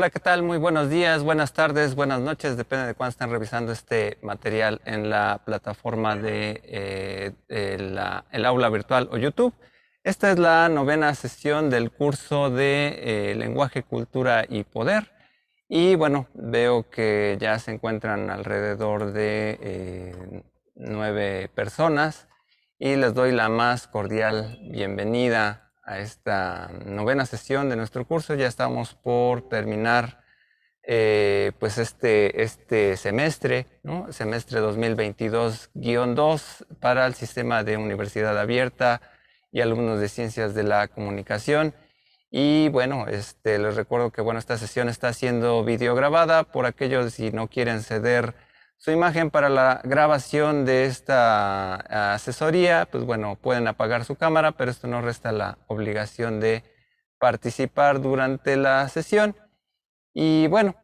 Hola, ¿qué tal? Muy buenos días, buenas tardes, buenas noches, depende de cuándo están revisando este material en la plataforma de, eh, el aula virtual o YouTube. Esta es la novena sesión del curso de eh, lenguaje, cultura y poder. Y bueno, veo que ya se encuentran alrededor de eh, nueve personas y les doy la más cordial bienvenida a esta novena sesión de nuestro curso. Ya estamos por terminar eh, pues este, este semestre, semestre 2022-2 para el sistema de universidad abierta y alumnos de ciencias de la comunicación. Y bueno, este, les recuerdo que bueno, esta sesión está siendo videograbada por aquellos si no quieren ceder su imagen para la grabación de esta ah, asesoría, pues bueno, pueden apagar su cámara, pero esto no resta la obligación de participar durante la sesión. Y bueno,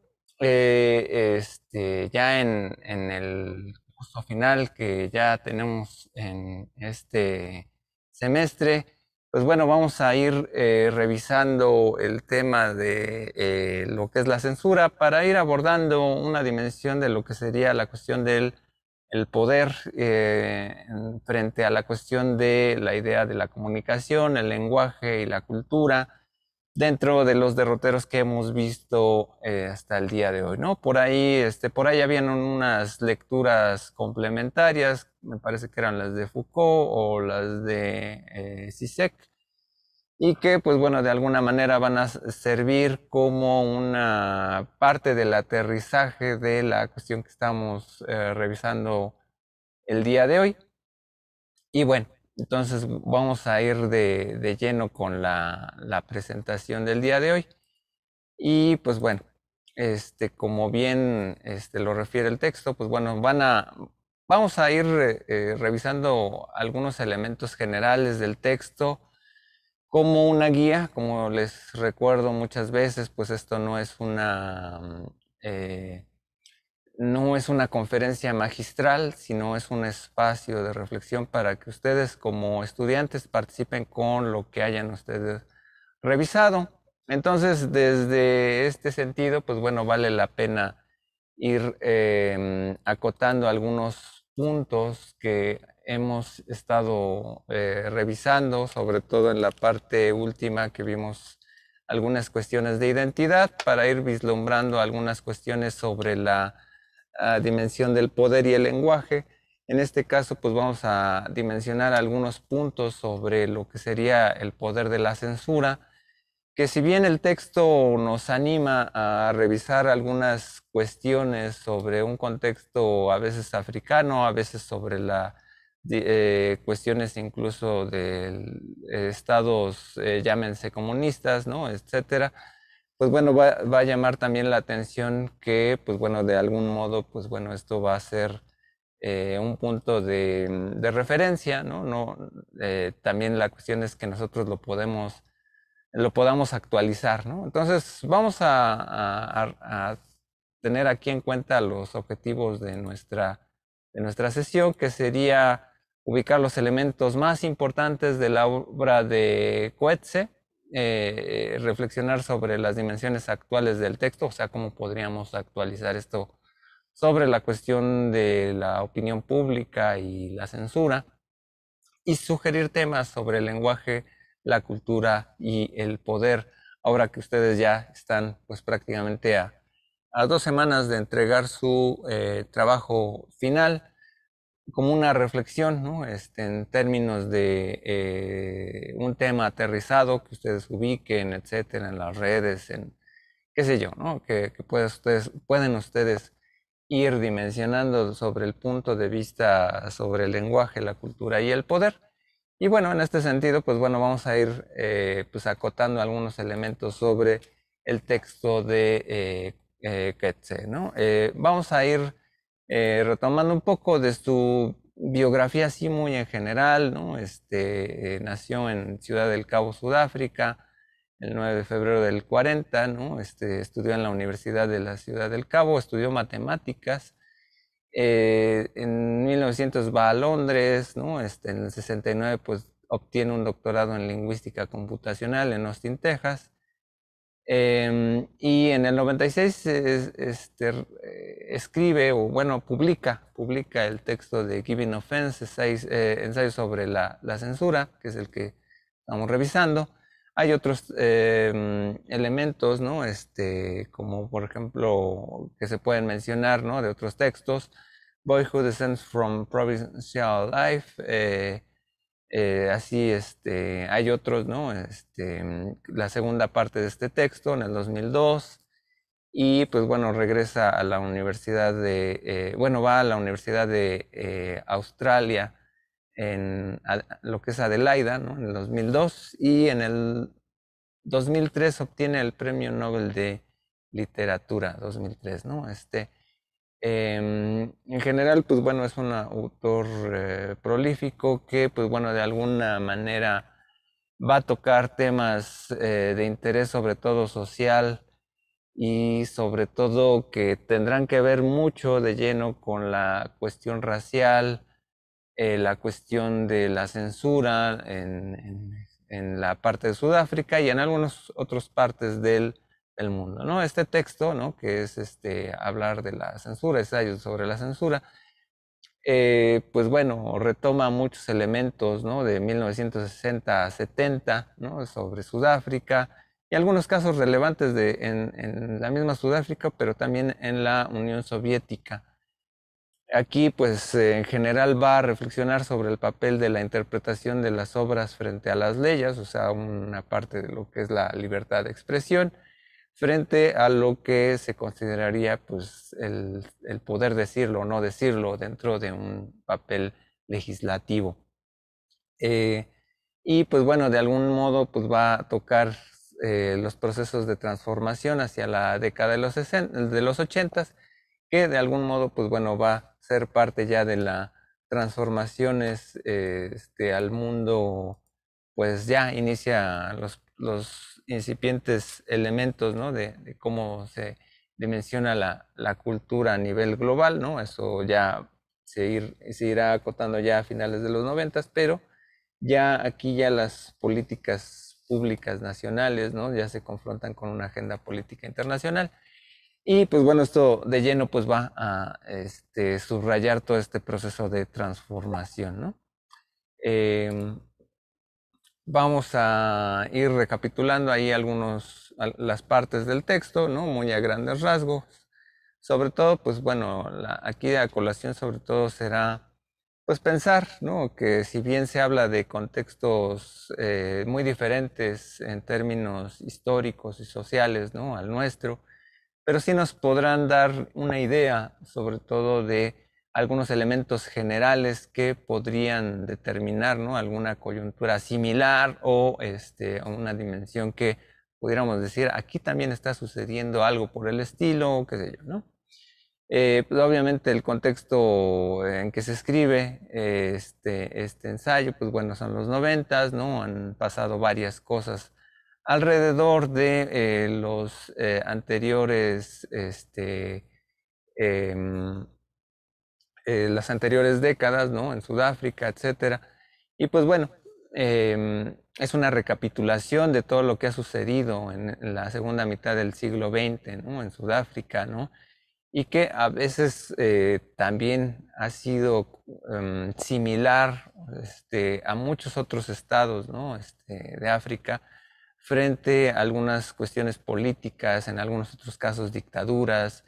eh, este, ya en, en el curso final que ya tenemos en este semestre, pues bueno, vamos a ir eh, revisando el tema de eh, lo que es la censura para ir abordando una dimensión de lo que sería la cuestión del poder eh, frente a la cuestión de la idea de la comunicación, el lenguaje y la cultura, dentro de los derroteros que hemos visto eh, hasta el día de hoy, ¿no? Por ahí, este, por ahí habían unas lecturas complementarias, me parece que eran las de Foucault o las de eh, y que, pues bueno, de alguna manera van a servir como una parte del aterrizaje de la cuestión que estamos eh, revisando el día de hoy. Y bueno, entonces vamos a ir de, lleno con la, la, presentación del día de hoy. Y pues bueno, este, como bien este, lo refiere el texto, pues bueno, van a, vamos a ir eh, eh, revisando algunos elementos generales del texto como una guía. Como les recuerdo muchas veces, pues esto no es una... Mm, eh, no es una conferencia magistral, sino es un espacio de reflexión para que ustedes como estudiantes participen con lo que hayan ustedes revisado. Entonces, desde este sentido, pues bueno, vale la pena ir em, acotando algunos puntos que hemos estado eh, revisando, sobre todo en la parte última que vimos algunas cuestiones de identidad, para ir vislumbrando algunas cuestiones sobre la dimensión del poder y el lenguaje. En este caso, pues vamos a dimensionar algunos puntos sobre lo que sería el poder de la censura, que si bien el texto nos anima a revisar algunas cuestiones sobre un contexto a veces africano, a veces sobre la, eh, cuestiones incluso de eh, estados, eh, llámense comunistas, ¿no? etcétera, pues bueno, va, a llamar también la atención que, pues bueno, de algún modo, pues bueno, esto va a ser eh, un punto mm, de, referencia, ¿no? no eh, también la cuestión es que nosotros lo podemos, lo podamos actualizar, ¿no? Entonces, vamos a, tener aquí en cuenta los objetivos de nuestra, de nuestra sesión, que sería ubicar los elementos más importantes de la obra de Coetze, eh, eh, reflexionar sobre las dimensiones actuales del texto, o sea, cómo podríamos actualizar esto sobre la cuestión de la opinión pública y la censura, y sugerir temas sobre el lenguaje, la cultura y el poder, ahora que ustedes ya están pues prácticamente a, a dos semanas de entregar su eh, trabajo final como una reflexión, ¿no? Este, en términos de eh, un tema aterrizado que ustedes ubiquen, etcétera, en las redes, en qué sé yo, ¿no? Que, que ustedes, pueden ustedes ir dimensionando sobre el punto de vista sobre el lenguaje, la cultura y el poder. Y bueno, en este sentido, pues bueno, vamos a ir eh, pues acotando algunos elementos sobre el texto de eh, eh ¿no? vamos a ir eh, retomando un poco de su biografía así muy en general, ¿no? Este, eh, nació en Ciudad del Cabo, Sudáfrica, el 9 de febrero del 40, este, estudió en la Universidad de la Ciudad del Cabo, estudió matemáticas. Eh, en 1900 va a Londres, ¿no? Este, en el 69 pues obtiene un doctorado en lingüística computacional en Austin, Texas. Em, y en el 96 este, eh, escribe o bueno, publica, publica el texto de Giving Offense, ensayos, eh, sobre la, censura, que es el que estamos revisando. Hay otros em, elementos, ¿no? Este, como por ejemplo, que se pueden mencionar, ¿no? De otros textos. Boyhood Descends from Provincial Life, eh, eh, así este, hay otros, ¿no? Este, mm, la segunda parte de este texto en el 2002 y pues bueno, regresa a la universidad de, eh, bueno, va a la Universidad de eh, Australia en lo que es Adelaida, ¿no? En el 2002 y en el 2003 obtiene el Premio Nobel de Literatura, 2003, ¿no? Este, Em, en general, pues bueno, es un autor eh, prolífico que, pues bueno, de alguna manera va a tocar temas eh, de interés sobre todo social y sobre todo que tendrán que ver mucho de lleno con la cuestión racial, eh, la cuestión de la censura en, la parte de Sudáfrica y en algunas otras partes del mundo. ¿no? Este texto, ¿no? que es este, hablar de la censura, ensayos sobre la censura, eh, pues bueno, retoma muchos elementos ¿no? de 1960 a 70 ¿no? sobre Sudáfrica y algunos casos relevantes de, en, en, la misma Sudáfrica, pero también en la Unión Soviética. Aquí, pues, en general va a reflexionar sobre el papel de la interpretación de las obras frente a las leyes, o sea, una parte de lo que es la libertad de expresión, frente a lo que se consideraría pues, el, poder decirlo o no decirlo dentro de un papel legislativo. Eh, y pues bueno, de algún modo pues, va a tocar eh, los procesos de transformación hacia la década de los, ochentas, que de algún modo pues bueno, va a ser parte ya de las transformaciones eh, este, al mundo, pues ya inicia los incipientes elementos ¿no? de, cómo se dimensiona la, cultura a nivel global, ¿no? Eso ya se, irá acotando ya a finales de los noventas, pero ya aquí ya las políticas públicas nacionales, ¿no? Ya se confrontan con una agenda política internacional. Y pues bueno, esto de lleno pues va a este, subrayar todo este proceso de transformación, ¿no? Em, Vamos a ir recapitulando ahí algunas las partes del texto, ¿no? Muy a grandes rasgos. Sobre todo, pues bueno, aquí la colación sobre todo será, pues pensar, ¿no? Que si bien se habla de contextos eh, muy diferentes en términos históricos y sociales, ¿no? Al nuestro, pero sí nos podrán dar una idea, sobre todo de algunos elementos generales que podrían determinar ¿no? alguna coyuntura similar este, o una dimensión que pudiéramos decir, aquí también está sucediendo algo por el estilo, qué sé yo, ¿no? Eh, pues obviamente el contexto en que se escribe eh, este, este, ensayo, pues bueno, son los noventas, ¿no? Han pasado varias cosas alrededor de eh, los anteriores este, em, eh, las anteriores décadas, ¿no? En Sudáfrica, etcétera. Y pues bueno, em, es una recapitulación de todo lo que ha sucedido en la segunda mitad del siglo XX, ¿no? En Sudáfrica, ¿no? Y que a veces eh, también ha sido em, similar este, a muchos otros estados, ¿no? Este, de África frente a algunas cuestiones políticas, en algunos otros casos dictaduras,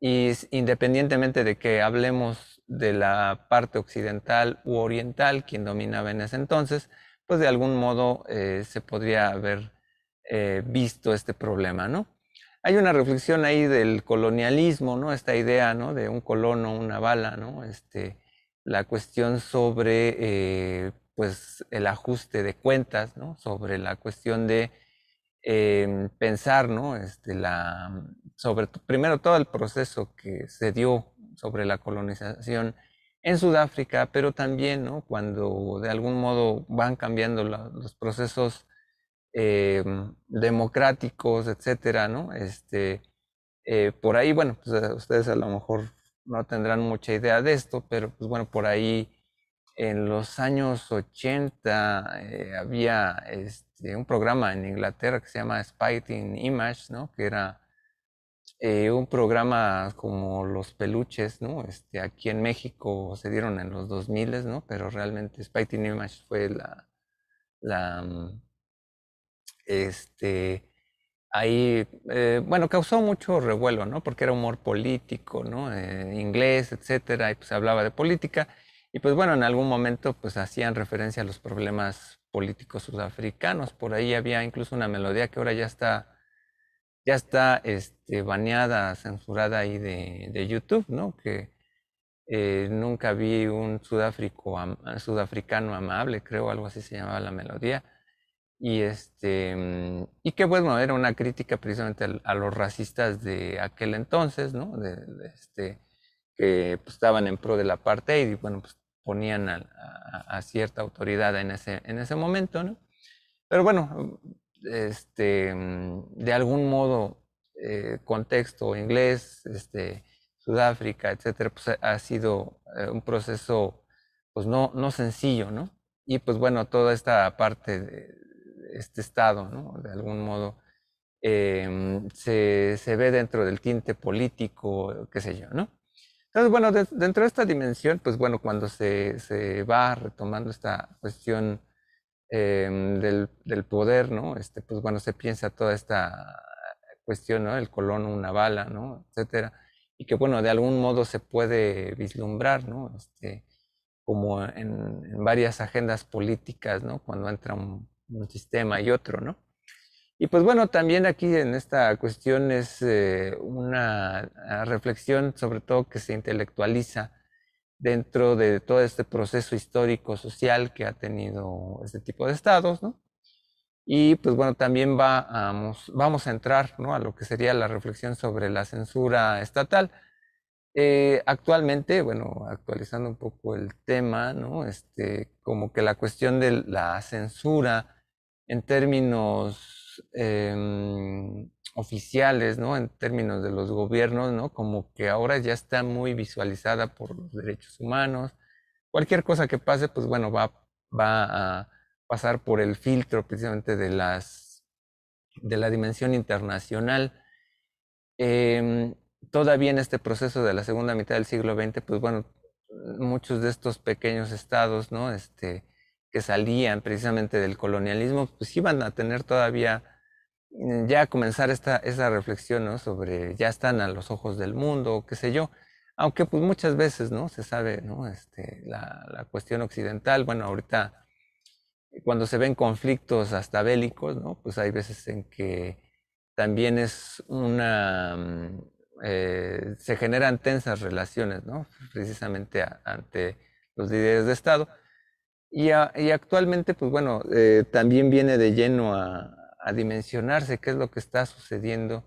y independientemente de que hablemos de la parte occidental u oriental, quien dominaba en ese entonces, pues de algún modo eh, se podría haber eh, visto este problema, ¿no? Hay una reflexión ahí del colonialismo, ¿no? Esta idea, ¿no? De un colono, una bala, ¿no? Este, la cuestión sobre, eh, pues, el ajuste de cuentas, ¿no? Sobre la cuestión de em, pensar, ¿no? Este, la, sobre primero todo el proceso que se dio sobre la colonización en Sudáfrica, pero también cuando de algún modo van cambiando los procesos em, democráticos, etcétera, ¿no? Este, eh, por ahí, bueno, pues, eh, ustedes a lo mejor no tendrán mucha idea de esto, pero pues, bueno, por ahí en los años 80 eh, había este, un programa en Inglaterra que se llama Spiting Image, ¿no? Que era eh, un programa como los peluches, ¿no? Este, aquí en México se dieron en los 2000, ¿no? Pero realmente Spidey Image fue la, la mm, este, ahí, eh, bueno, causó mucho revuelo, ¿no? Porque era humor político, ¿no? Eh, inglés, etcétera, y pues hablaba de política. Y pues bueno, en algún momento pues hacían referencia a los problemas políticos sudafricanos. Por ahí había incluso una melodía que ahora ya está ya está este, baneada, censurada ahí de, YouTube, ¿no? Que eh, nunca vi un sudáfrico, ah, sudafricano amable, creo, algo así se llamaba la melodía. Y, este, mm, y que pues, bueno, era una crítica precisamente a, los racistas de aquel entonces, ¿no? De, este, que pues, estaban en pro de la apartheid y bueno, pues ponían a, cierta autoridad en ese, en ese momento, ¿no? Pero bueno, este, mm, de algún modo eh, contexto inglés, este, Sudáfrica, etcétera, pues ha sido eh, un proceso pues no, no sencillo, ¿no? Y pues bueno, toda esta parte de este Estado, ¿no? De algún modo eh, mm, se, ve dentro del tinte político, qué sé yo, ¿no? Entonces, bueno, dentro de esta dimensión, pues bueno, cuando se, se va retomando esta cuestión Em, del, poder, ¿no? Este, pues bueno, se piensa toda esta cuestión, ¿no? El colón, una bala, ¿no? Etcétera. Y que bueno, de algún modo se puede vislumbrar, ¿no? Este, como en, varias agendas políticas, ¿no? Cuando entra un, sistema y otro, ¿no? Y pues bueno, también aquí en esta cuestión es eh, una reflexión sobre todo que se intelectualiza dentro de todo este proceso histórico social que ha tenido este tipo de estados, ¿no? Y pues bueno, también vamos, vamos a entrar a lo que sería la reflexión sobre la censura estatal. Eh, actualmente, bueno, actualizando un poco el tema, ¿no? Este, como que la cuestión de la censura en términos em, oficiales, ¿no? En términos de los gobiernos, ¿no? Como que ahora ya está muy visualizada por los derechos humanos. Cualquier cosa que pase, pues bueno, va, va a pasar por el filtro precisamente de las de la dimensión internacional. Em, todavía en este proceso de la segunda mitad del siglo XX, pues bueno, muchos de estos pequeños estados, ¿no? Este, que salían precisamente del colonialismo, pues iban a tener todavía Mm, ya comenzar esta, esa reflexión sobre ya están a los ojos del mundo, qué sé yo. Aunque pues muchas veces ¿no? se sabe ¿no? Este, la, la, cuestión occidental, bueno, ahorita cuando se ven conflictos hasta bélicos, ¿no? pues hay veces en que también es una... Mm, eh, se generan tensas relaciones, ¿no? precisamente ante los líderes de Estado. Y, y actualmente, pues bueno, eh, también viene de lleno a, a dimensionarse qué es lo que está sucediendo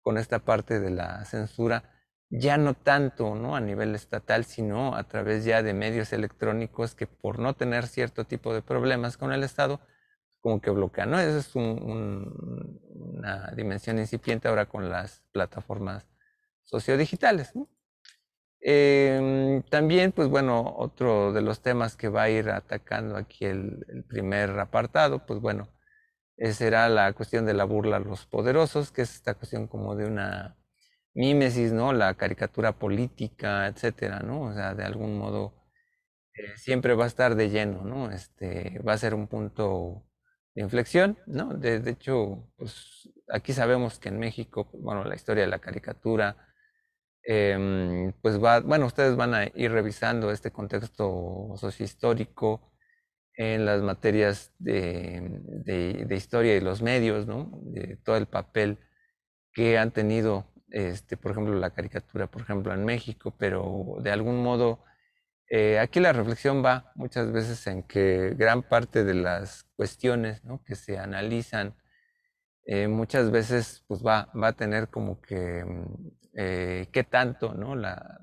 con esta parte de la censura, ya no tanto ¿no? a nivel estatal, sino a través ya de medios electrónicos que por no tener cierto tipo de problemas con el Estado, como que bloquean. ¿no? Esa es una dimensión incipiente ahora con las plataformas sociodigitales. Em, también, pues bueno, otro de los temas que va a ir atacando aquí el primer apartado, pues bueno, será la cuestión de la burla a los poderosos, que es esta cuestión como de una mímesis, ¿no? La caricatura política, etcétera, ¿no? O sea, de algún modo eh, siempre va a estar de lleno, ¿no? Este, va a ser un punto de inflexión, ¿no? De, hecho, pues aquí sabemos que en México, bueno, la historia de la caricatura, em, pues va, bueno, ustedes van a ir revisando este contexto sociohistórico, en las materias de, de, historia y los medios, ¿no? De todo el papel que han tenido, este, por ejemplo, la caricatura, por ejemplo, en México, pero de algún modo, eh, aquí la reflexión va muchas veces en que gran parte de las cuestiones que se analizan, eh, muchas veces pues va, va a tener como que mm, eh, qué tanto ¿no? la,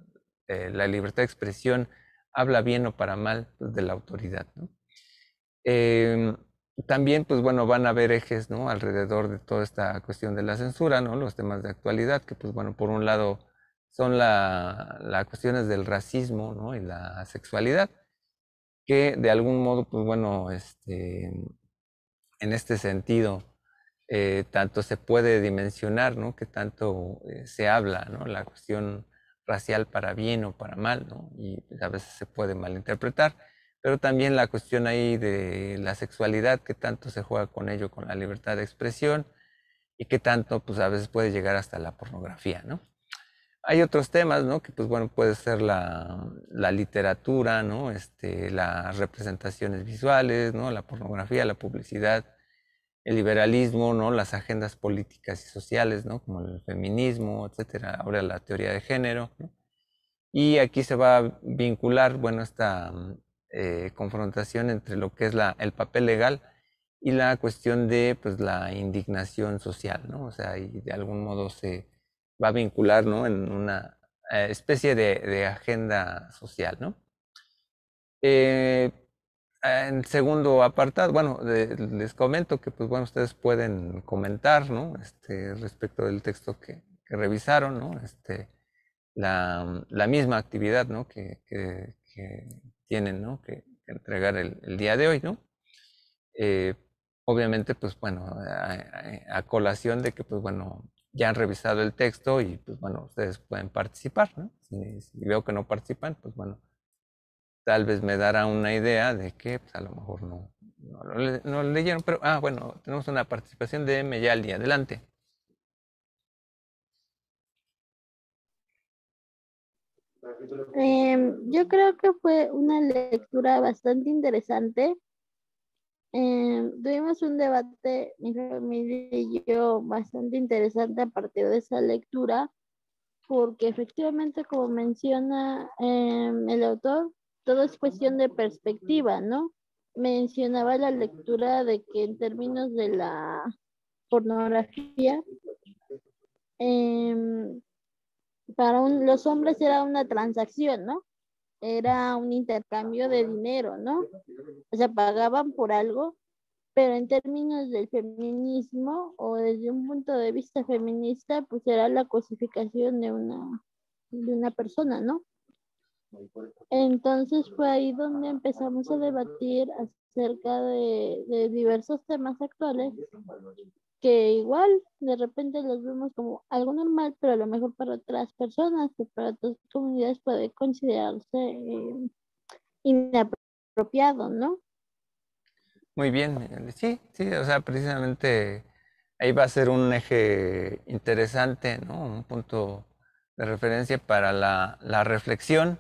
libertad de expresión habla bien o para mal pues, de la autoridad. ¿no? Eh, también, pues bueno, van a haber ejes, ¿no? Alrededor de toda esta cuestión de la censura, ¿no? Los temas de actualidad, que pues bueno, por un lado son las cuestiones del racismo, ¿no? Y la sexualidad, que de algún modo, pues bueno, este, en este sentido, eh, tanto se puede dimensionar, ¿no? Que tanto eh, se habla, ¿no? La cuestión racial para bien o para mal, ¿no? Y pues, a veces se puede malinterpretar pero también la cuestión ahí de la sexualidad, que tanto se juega con ello, con la libertad de expresión y que tanto pues a veces puede llegar hasta la pornografía, ¿no? Hay otros temas, ¿no? Que pues bueno, puede ser la, literatura, ¿no? Este, las representaciones visuales, ¿no? La pornografía, la publicidad, el liberalismo, ¿no? Las agendas políticas y sociales, ¿no? Como el feminismo, etcétera. Ahora la teoría de género, Y aquí se va a vincular, bueno, esta, eh, confrontación entre lo que es la, el papel legal y la cuestión de pues, la indignación social, ¿no? O sea, y de algún modo se va a vincular, ¿no? En una eh, especie de, agenda social, ¿no? Eh, en segundo apartado, bueno, les comento que, pues bueno, ustedes pueden comentar, ¿no? Este, respecto del texto que, revisaron, ¿no? Este, la, misma actividad, ¿no? que tienen ¿no? que, entregar el, día de hoy, ¿no? Eh, obviamente, pues bueno, a, colación de que, pues bueno, ya han revisado el texto y, pues bueno, ustedes pueden participar, ¿no? Si, veo que no participan, pues bueno, tal vez me dará una idea de que pues, a lo mejor no, no, leyeron, pero, ah, bueno, tenemos una participación de día adelante. Em, yo creo que fue una lectura bastante interesante. Em, tuvimos un debate, mi familia y yo, bastante interesante a partir de esa lectura, porque efectivamente, como menciona em, el autor, todo es cuestión de perspectiva, ¿no? Mencionaba la lectura de que en términos de la pornografía, para los hombres era una transacción, ¿no? Era un intercambio de dinero, ¿no? O sea, pagaban por algo, pero en términos del feminismo o desde un punto de vista feminista, pues era la cosificación de una, una persona, ¿no? Entonces fue ahí donde empezamos a debatir acerca de, de diversos temas actuales que igual de repente los vemos como algo normal, pero a lo mejor para otras personas o para otras comunidades puede considerarse em, inapropiado, ¿no? Muy bien, eh, sí, sí, o sea, precisamente ahí va a ser un eje interesante, ¿no? Un punto de referencia para la, la reflexión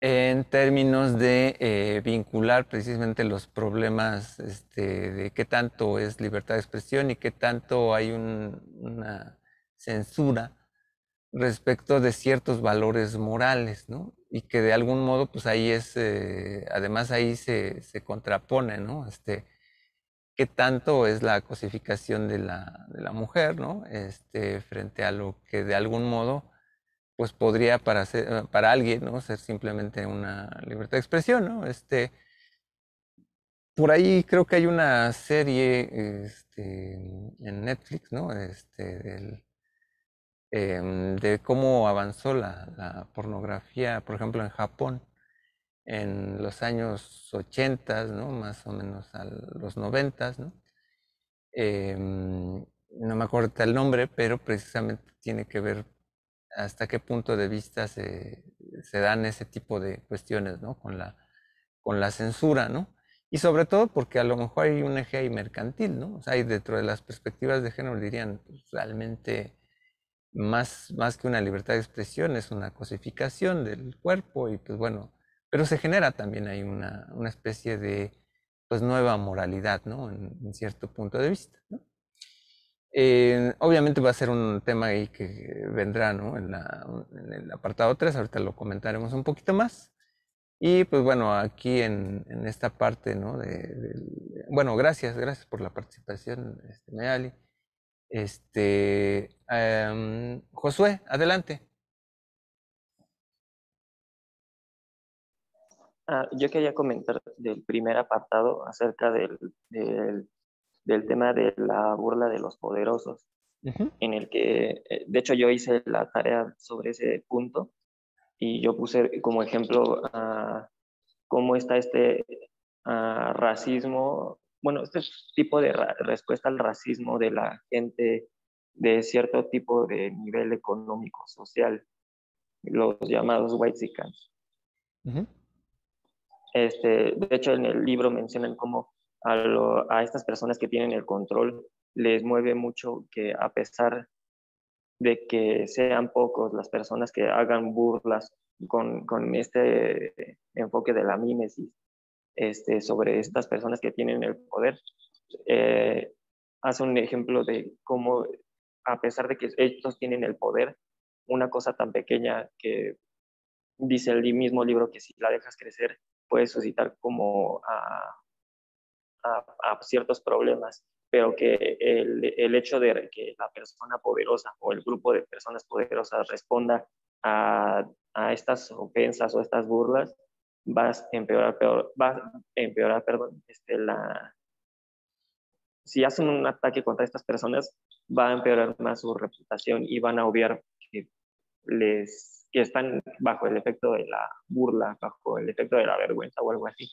en términos de eh, vincular precisamente los problemas este, de qué tanto es libertad de expresión y qué tanto hay una censura respecto de ciertos valores morales, ¿no? Y que de algún modo, pues ahí es, eh, además ahí se, contrapone, ¿no? Este, qué tanto es la cosificación de la, de la mujer, ¿no? Este, frente a lo que de algún modo pues podría para, para alguien ¿no? ser simplemente una libertad de expresión. ¿no? Este, por ahí creo que hay una serie este, en Netflix ¿no? este, em, de cómo avanzó la, pornografía, por ejemplo, en Japón en los años 80, ¿no? más o menos a los 90. ¿no? Em, no me acuerdo el nombre, pero precisamente tiene que ver hasta qué punto de vista se, dan ese tipo de cuestiones, ¿no? Con la, con la censura, ¿no? Y sobre todo porque a lo mejor hay un eje mercantil, ¿no? O sea, dentro de las perspectivas de género dirían, pues, realmente más, más que una libertad de expresión es una cosificación del cuerpo y pues bueno, pero se genera también ahí una, especie de pues, nueva moralidad, ¿no? En, en cierto punto de vista, ¿no? Eh, obviamente va a ser un tema ahí que vendrá en, el apartado 3, ahorita lo comentaremos un poquito más. Y pues bueno, aquí en, esta parte, ¿no? bueno, gracias, gracias por la participación, este, Este, em, Josué, adelante. Ah, yo quería comentar del primer apartado acerca del del tema de la burla de los poderosos, en el que, eh, de hecho, yo hice la tarea sobre ese punto y yo puse como ejemplo cómo está este ah, racismo, bueno, este tipo de respuesta al racismo de la gente de cierto tipo de nivel económico, social, los llamados white -sicans. este, de hecho, en el libro mencionan cómo a, estas personas que tienen el control les mueve mucho que a pesar de que sean pocos las personas que hagan burlas con, este enfoque de la mímesis este, sobre estas personas que tienen el poder, eh, hace un ejemplo de cómo a pesar de que estos tienen el poder, una cosa tan pequeña que dice el mismo libro que si la dejas crecer puede suscitar como a a, ciertos problemas, pero que el, hecho de que la persona poderosa o el grupo de personas poderosas responda a, estas ofensas o estas burlas, va a empeorar, peor, va empeorar perdón, este, la, si hacen un ataque contra estas personas, va a empeorar más su reputación y van a obviar que, les, que están bajo el efecto de la burla, bajo el efecto de la vergüenza o algo así.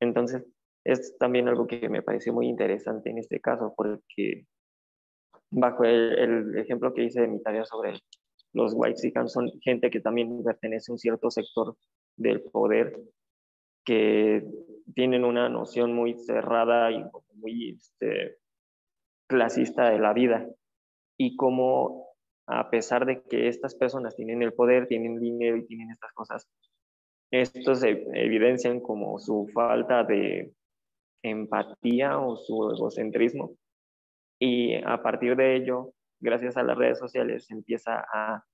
Entonces, es también algo que me parece muy interesante en este caso, porque bajo el, ejemplo que hice de mi tarea sobre los Whitesicans son gente que también pertenece a un cierto sector del poder, que tienen una noción muy cerrada y muy este, clasista de la vida. Y como a pesar de que estas personas tienen el poder, tienen dinero y tienen estas cosas, estos se evidencian como su falta de empatía o su egocentrismo. Y a partir de ello, gracias a las redes sociales, empieza a,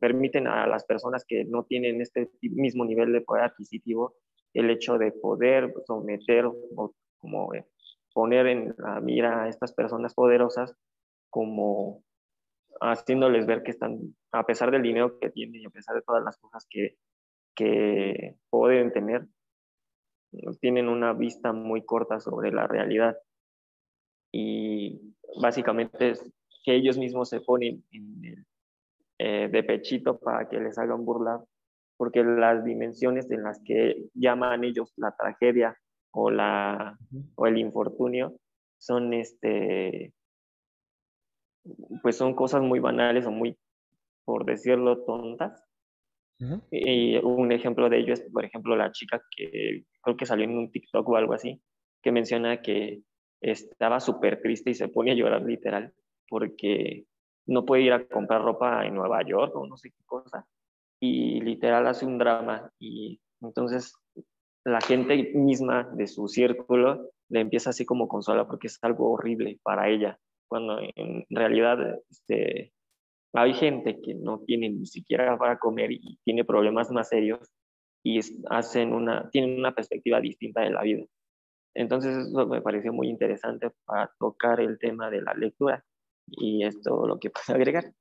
permiten a las personas que no tienen este mismo nivel de poder adquisitivo el hecho de poder someter o como poner en la mira a estas personas poderosas como haciéndoles ver que están, a pesar del dinero que tienen y a pesar de todas las cosas que, que pueden tener, tienen una vista muy corta sobre la realidad y básicamente es que ellos mismos se ponen en el, eh, de pechito para que les hagan burlar porque las dimensiones en las que llaman ellos la tragedia o, la, o el infortunio son este pues son cosas muy banales o muy por decirlo tontas y un ejemplo de ello es, por ejemplo, la chica que creo que salió en un TikTok o algo así, que menciona que estaba súper triste y se pone a llorar literal porque no puede ir a comprar ropa en Nueva York o no sé qué cosa. Y literal hace un drama y entonces la gente misma de su círculo le empieza así como consola porque es algo horrible para ella, cuando en realidad este, hay gente que no tiene ni siquiera para comer y tiene problemas más serios y hacen una, tienen una perspectiva distinta de la vida. Entonces eso me pareció muy interesante para tocar el tema de la lectura y es todo lo que puedo agregar.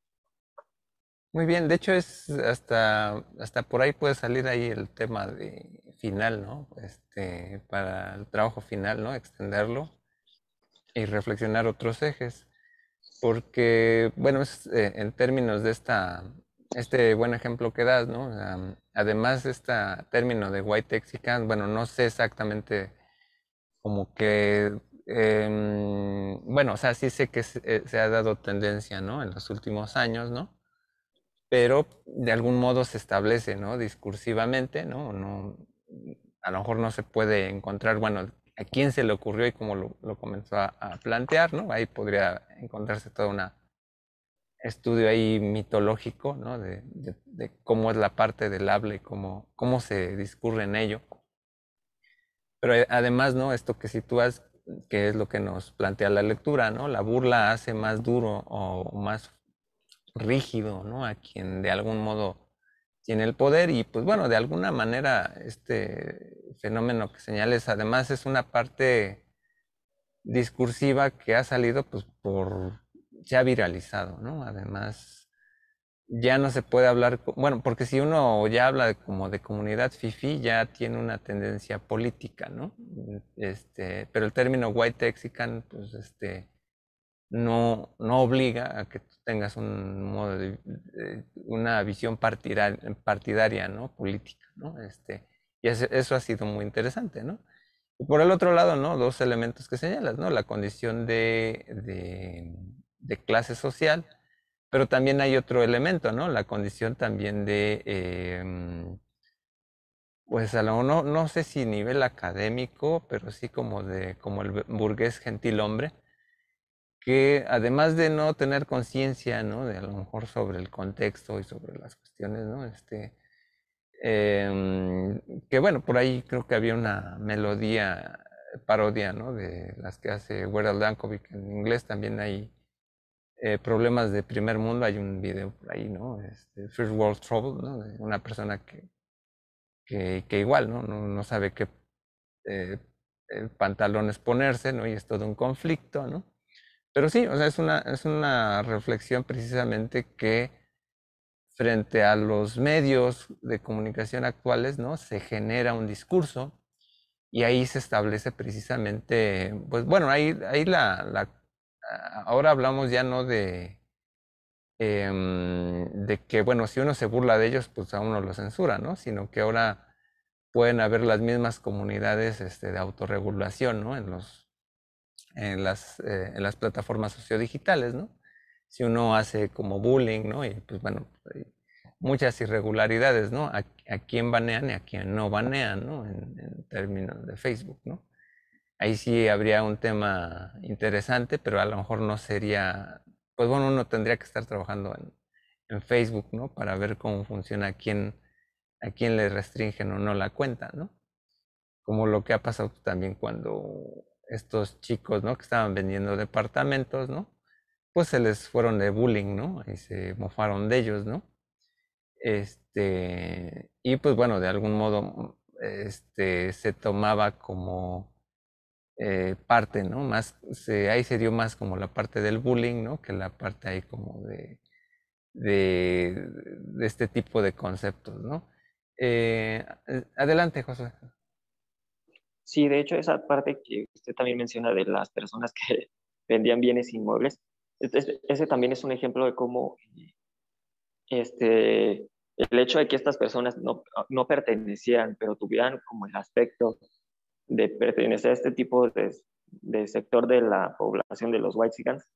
Muy bien, de hecho es hasta, hasta por ahí puede salir ahí el tema de final, ¿no? Este, para el trabajo final, ¿no? Extenderlo y reflexionar otros ejes porque, bueno, eh, en términos de esta, este buen ejemplo que das, ¿no? de además, este término de white texican, bueno, no sé exactamente como que, em, bueno, o sea, sí sé que eh, se, ha dado tendencia, ¿no? En los últimos años, ¿no? Pero de algún modo se establece, ¿no? Discursivamente, no a lo mejor no se puede encontrar, bueno, a quién se le ocurrió y cómo lo, comenzó a, plantear, ¿no? Ahí podría encontrarse todo un estudio ahí mitológico, ¿no? De, cómo es la parte del habla y cómo, cómo se discurre en ello. Pero eh, además, ¿no? Esto que sitúas, que es lo que nos plantea la lectura, ¿no? La burla hace más duro o más rígido, ¿no? A quien de algún modo tiene el poder y pues bueno, de alguna manera este fenómeno que señales además es una parte discursiva que ha salido pues por, se ha viralizado, ¿no? Además ya no se puede hablar, bueno, porque si uno ya habla como de comunidad fifi ya tiene una tendencia política, ¿no? Este, pero el término white texican pues este no, no obliga a que tengas un eh, una visión partidaria, ¿no? Política, ¿no? Este, y eso, ha sido muy interesante, Y por el otro lado, ¿no? Dos elementos que señalas, La condición de, clase social, pero también hay otro elemento, ¿no? La condición también de, em, pues a lo, no, no sé si nivel académico, pero sí como de como el burgués gentilhombre que además de no tener conciencia, ¿no? De a lo mejor sobre el contexto y sobre las cuestiones, ¿no? Este, em, que bueno, por ahí creo que había una melodía parodia, ¿no? De las que hace Werner Dankovic en inglés, también hay eh, problemas de primer mundo, hay un video por ahí, ¿no? Este, First World Trouble, ¿no? De una persona que, que, igual, ¿no? ¿no? sabe qué pantalón eh, eh, pantalones ponerse, ¿no? Y es todo un conflicto, ¿no? Pero sí, o sea, es una, es una reflexión precisamente que frente a los medios de comunicación actuales, ¿no? Se genera un discurso y ahí se establece precisamente, pues bueno, ahí, ahí la, ahora hablamos ya no de, em, de que, bueno, si uno se burla de ellos, pues a uno lo censura, ¿no? Sino que ahora pueden haber las mismas comunidades este, de autorregulación, ¿no? En los en las, eh, en las plataformas sociodigitales, ¿no? Si uno hace como bullying, ¿no? Y pues bueno, eh, muchas irregularidades, ¿no? A, quién banean y a quién no banean, ¿no? En, términos de Facebook, ¿no? Ahí sí habría un tema interesante, pero a lo mejor no sería, pues bueno, uno tendría que estar trabajando en, Facebook, ¿no? Para ver cómo funciona quién, a quién le restringen o no la cuenta, ¿no? Como lo que ha pasado también cuando estos chicos, ¿no? Que estaban vendiendo departamentos, ¿no? Pues se les fueron de bullying, ¿no? Y se mofaron de ellos, ¿no? Este, y pues bueno, de algún modo, este, se tomaba como eh, parte, ¿no? Más, ahí se dio más como la parte del bullying, ¿no? Que la parte ahí como de, de, de este tipo de conceptos, ¿no? Eh, eh, adelante, José. Sí, de hecho, esa parte que usted también menciona de las personas que vendían bienes inmuebles, ese también es un ejemplo de cómo este, el hecho de que estas personas no, pertenecían, pero tuvieran como el aspecto de pertenecer a este tipo de, sector de la población de los cigans,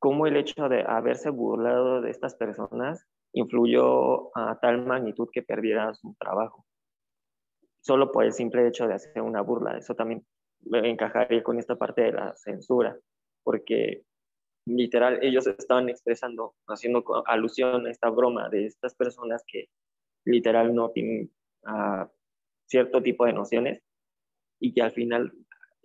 cómo el hecho de haberse burlado de estas personas influyó a tal magnitud que perdieran su trabajo solo por el simple hecho de hacer una burla. Eso también encajaría con esta parte de la censura, porque literal ellos estaban expresando, haciendo alusión a esta broma de estas personas que literal no tienen ah, cierto tipo de nociones y que al final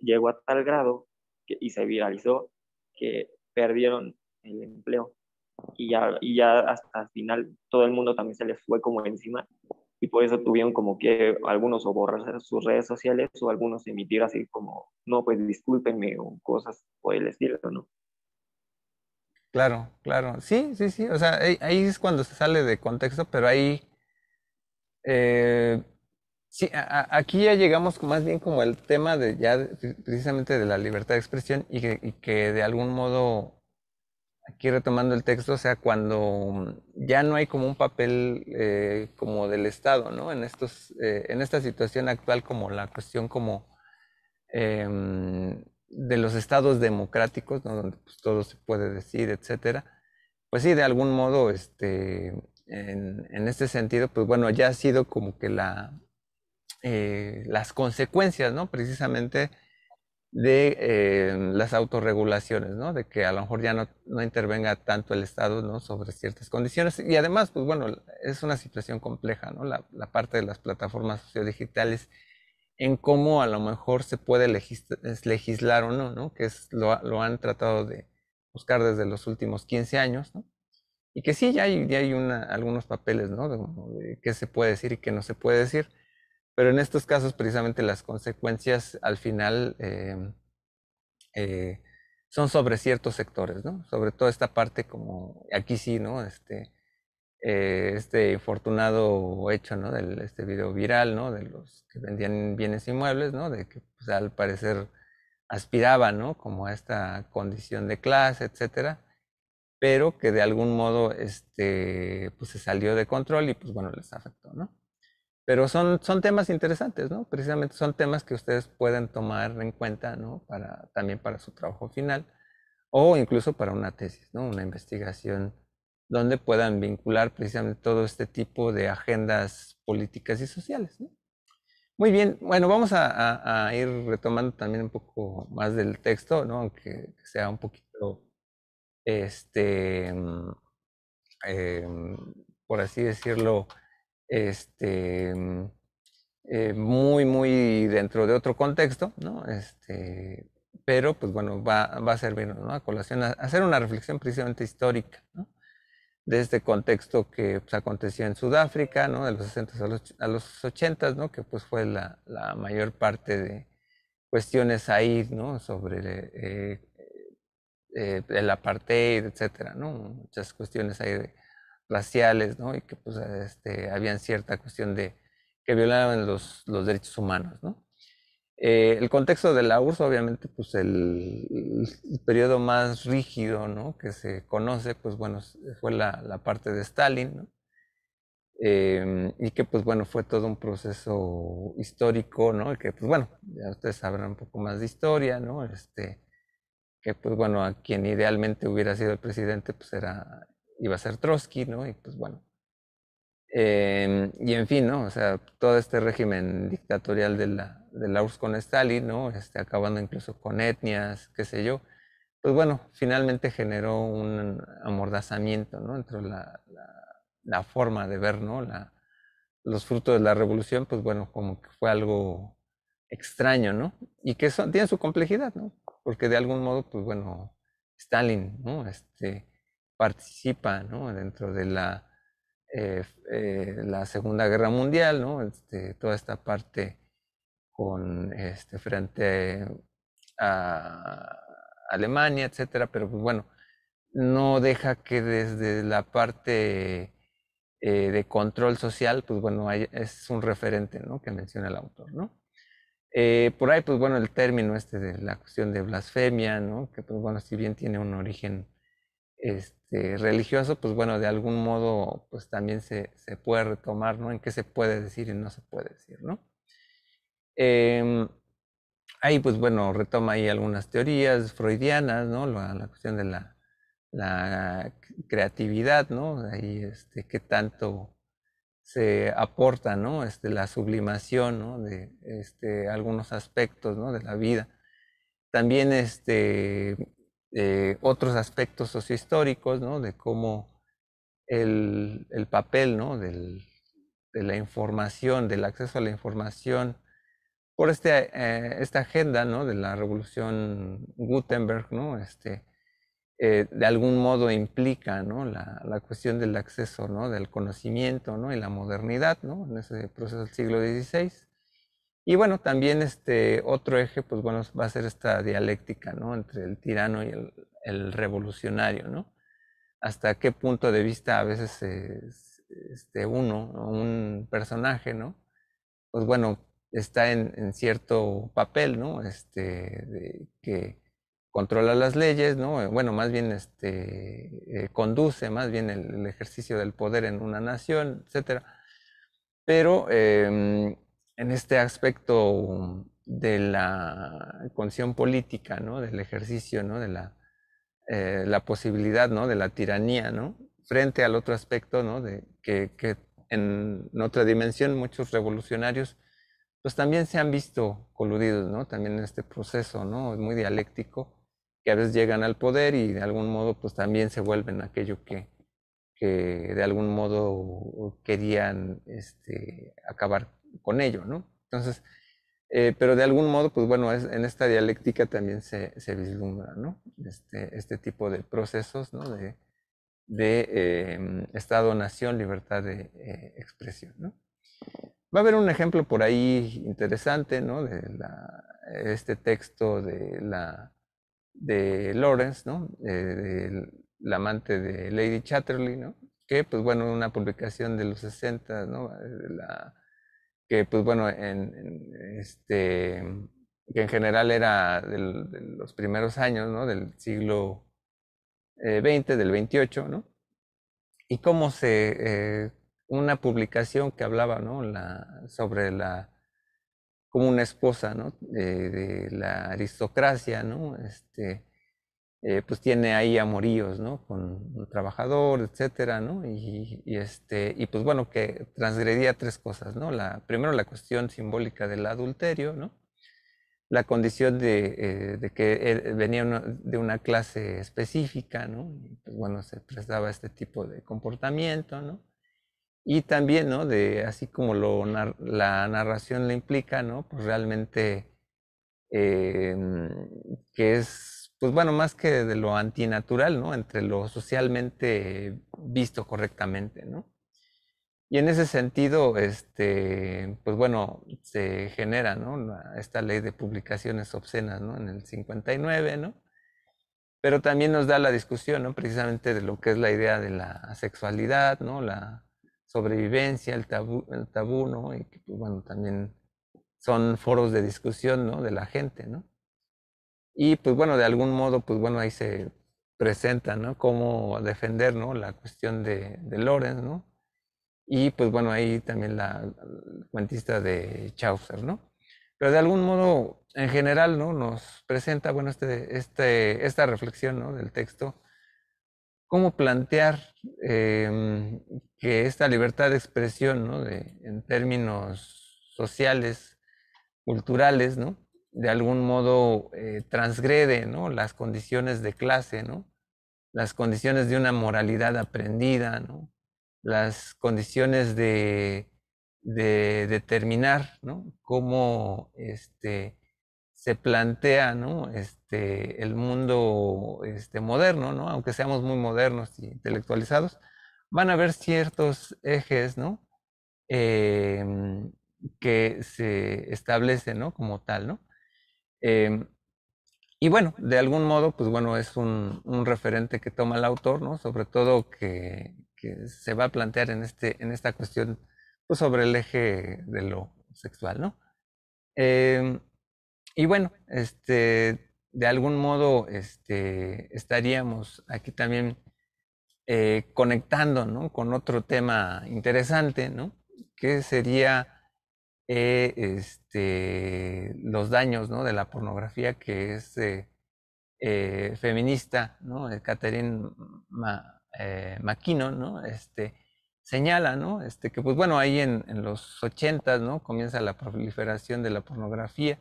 llegó a tal grado que, y se viralizó que perdieron el empleo y ya, y ya hasta el final todo el mundo también se les fue como encima y por eso tuvieron como que algunos o borrar sus redes sociales o algunos emitir así como, no, pues discúlpenme o cosas por el estilo, ¿no? Claro, claro. Sí, sí, sí. O sea, ahí, es cuando se sale de contexto, pero ahí... Eh, sí, aquí ya llegamos más bien como al tema de ya precisamente de la libertad de expresión y que, y que de algún modo aquí retomando el texto, o sea, cuando ya no hay como un papel eh, como del Estado, ¿no? En, estos, eh, en esta situación actual como la cuestión como em, de los estados democráticos, ¿no? Donde pues, todo se puede decir, etcétera. Pues sí, de algún modo, este, en, en este sentido, pues bueno, ya ha sido como que la, eh, las consecuencias, ¿no? Precisamente de eh, las autorregulaciones, ¿no? De que a lo mejor ya no, intervenga tanto el Estado, ¿no? Sobre ciertas condiciones. Y además, pues bueno, es una situación compleja, ¿no? La, parte de las plataformas sociodigitales en cómo a lo mejor se puede legislar o no, ¿no? Que lo, han tratado de buscar desde los últimos 15 años, Y que sí, ya hay, algunos papeles, ¿no? de qué se puede decir y qué no se puede decir pero en estos casos precisamente las consecuencias al final eh, eh, son sobre ciertos sectores, ¿no? Sobre todo esta parte como aquí sí, ¿no? Este, eh, este infortunado hecho, ¿no? Del este video viral, ¿no? De los que vendían bienes inmuebles, ¿no? De que pues, al parecer aspiraban, ¿no? Como a esta condición de clase, etcétera pero que de algún modo este, pues se salió de control y pues bueno, les afectó, ¿no? Pero son, son temas interesantes, ¿no? Precisamente son temas que ustedes pueden tomar en cuenta, ¿no? Para, también para su trabajo final o incluso para una tesis, ¿no? Una investigación donde puedan vincular precisamente todo este tipo de agendas políticas y sociales, ¿no? Muy bien, bueno, vamos a, ir retomando también un poco más del texto, ¿no? Aunque sea un poquito, este, mm, em, por así decirlo, este, mm, eh, muy, muy dentro de otro contexto, ¿no? Este, pero pues bueno, va, va a servir a colación a, hacer una reflexión precisamente histórica, ¿no? de este contexto que pues, aconteció en Sudáfrica, ¿no? de los 60 a los, a 80, ¿no? que pues fue la, mayor parte de cuestiones ahí ¿no? sobre eh, eh, el apartheid, etcétera, ¿no? muchas cuestiones ahí de, ¿no? Y que pues este, habían cierta cuestión de que violaban los, derechos humanos, eh, el contexto de la URSS, obviamente, pues el, periodo más rígido, Que se conoce, pues bueno, fue la, parte de Stalin, ¿no? Em, y que pues bueno, fue todo un proceso histórico, ¿no? Y que pues bueno, ya ustedes sabrán un poco más de historia, ¿no? Este, que pues bueno, a quien idealmente hubiera sido el presidente, pues era iba a ser Trotsky, ¿no? Y pues bueno. Eh, y en fin, ¿no? O sea, todo este régimen dictatorial de la, de la URSS con Stalin, ¿no? Este, acabando incluso con etnias, qué sé yo. Pues bueno, finalmente generó un amordazamiento, ¿no? Entre la, la, forma de ver, ¿no? La, los frutos de la revolución, pues bueno, como que fue algo extraño, ¿no? Y que son, tiene su complejidad, ¿no? Porque de algún modo, pues bueno, Stalin, ¿no? Este, participa dentro de la, eh, eh, la Segunda Guerra Mundial, este, toda esta parte con este, frente a Alemania, etcétera, pero pues bueno, no deja que desde la parte eh, de control social, pues bueno, es un referente que menciona el autor, ¿no? por ahí, pues bueno, el término este de la cuestión de blasfemia, Que pues bueno, si bien tiene un origen este, religioso, pues bueno, de algún modo, pues también se, puede retomar, ¿no? En qué se puede decir y no se puede decir, ¿no? Em, ahí, pues bueno, retoma ahí algunas teorías freudianas, ¿no? La, cuestión de la, la, creatividad, ¿no? Ahí, este, qué tanto se aporta, ¿no? Este, la sublimación, ¿no? De este, algunos aspectos, ¿no? De la vida. También, este, eh, otros aspectos sociohistóricos, ¿no? de cómo el, papel de la información, del acceso a la información, por este, eh, esta agenda de la revolución Gutenberg, ¿no? este, eh, de algún modo implica la, cuestión del acceso, ¿no? del conocimiento ¿no? y la modernidad en ese proceso del siglo XVI. Y bueno, también este otro eje, pues bueno, va a ser esta dialéctica, ¿no? Entre el tirano y el, revolucionario, ¿no? Hasta qué punto de vista a veces este, uno, un personaje, ¿no? Pues bueno, está en, cierto papel, ¿no? Este, que controla las leyes, ¿no? Eh, bueno, más bien este, eh, conduce más bien el, ejercicio del poder en una nación, etcétera. Pero em, en este aspecto de la condición política, ¿no? Del ejercicio, ¿no? De la, eh, posibilidad, ¿no? De la tiranía, ¿no? Frente al otro aspecto, ¿no? De que, en otra dimensión muchos revolucionarios pues también se han visto coludidos, ¿no? También en este proceso, ¿no? Es muy dialéctico, que a veces llegan al poder y de algún modo pues también se vuelven aquello que, que de algún modo querían este, acabar con ello, ¿no? Entonces, eh, pero de algún modo, pues bueno, es, en esta dialéctica también se, vislumbra, ¿no? Este, este, tipo de procesos, ¿no? De, em, Estado-Nación, libertad de eh, expresión, ¿no? Va a haber un ejemplo por ahí interesante, ¿no? De este texto de la de Lawrence, ¿no? Eh, la amante de Lady Chatterley, ¿no? Que, pues bueno, una publicación de los 60, ¿no? la, que pues bueno, en, este, que en general era del, de los primeros años, ¿no? Del siglo XX, eh, del 28, ¿no? Y cómo se, eh, una publicación que hablaba, ¿no? La, sobre la, como una esposa, ¿no? De, de la aristocracia, ¿no? Este, eh, pues tiene ahí amoríos, ¿no? Con un trabajador, etcétera, ¿no? Y, este, y pues bueno, que transgredía tres cosas, ¿no? La, primero la cuestión simbólica del adulterio, ¿no? La condición de, eh, de que él venía de una clase específica, ¿no? pues bueno, se prestaba este tipo de comportamiento, ¿no? Y también, ¿no? De, así como lo, la narración le implica, ¿no? Pues realmente eh, que es pues bueno, más que de lo antinatural, ¿no? Entre lo socialmente visto correctamente, ¿no? Y en ese sentido, este, pues bueno, se genera, ¿no? Esta ley de publicaciones obscenas, ¿no? En el 59, ¿no? Pero también nos da la discusión, ¿no? Precisamente de lo que es la idea de la sexualidad, ¿no? La sobrevivencia, el tabú, el tabú ¿no? Y que, pues bueno, también son foros de discusión, ¿no? De la gente, ¿no? Y pues bueno, de algún modo, pues bueno, ahí se presenta, ¿no? Cómo defender, ¿no? La cuestión de, de Lorenz, ¿no? Y pues bueno, ahí también la, cuentista de Chaucer, ¿no? Pero de algún modo, en general, ¿no? Nos presenta, bueno, este, este, esta reflexión, ¿no? Del texto, cómo plantear em, que esta libertad de expresión, ¿no? De, en términos sociales, culturales, ¿no? de algún modo eh, transgrede ¿no? las condiciones de clase, ¿no? las condiciones de una moralidad aprendida, ¿no? las condiciones de, determinar ¿no? cómo este, se plantea ¿no? este, el mundo este, moderno, ¿no? aunque seamos muy modernos y intelectualizados, van a haber ciertos ejes ¿no? Em, que se establecen ¿no? como tal. ¿no? Em, y bueno, de algún modo, pues bueno, es un, un referente que toma el autor, ¿no? Sobre todo que, que, se va a plantear en, este, en esta cuestión pues, sobre el eje de lo sexual, ¿no? Eh, y bueno, este, de algún modo este, estaríamos aquí también eh, conectando ¿no? con otro tema interesante, ¿no? que sería eh, este, los daños ¿no? de la pornografía que es eh, eh, feminista, ¿no? Catherine Maquino, ¿no? Este, señala, ¿no? Este, que pues bueno, ahí en, en los 80, ¿no? Comienza la proliferación de la pornografía,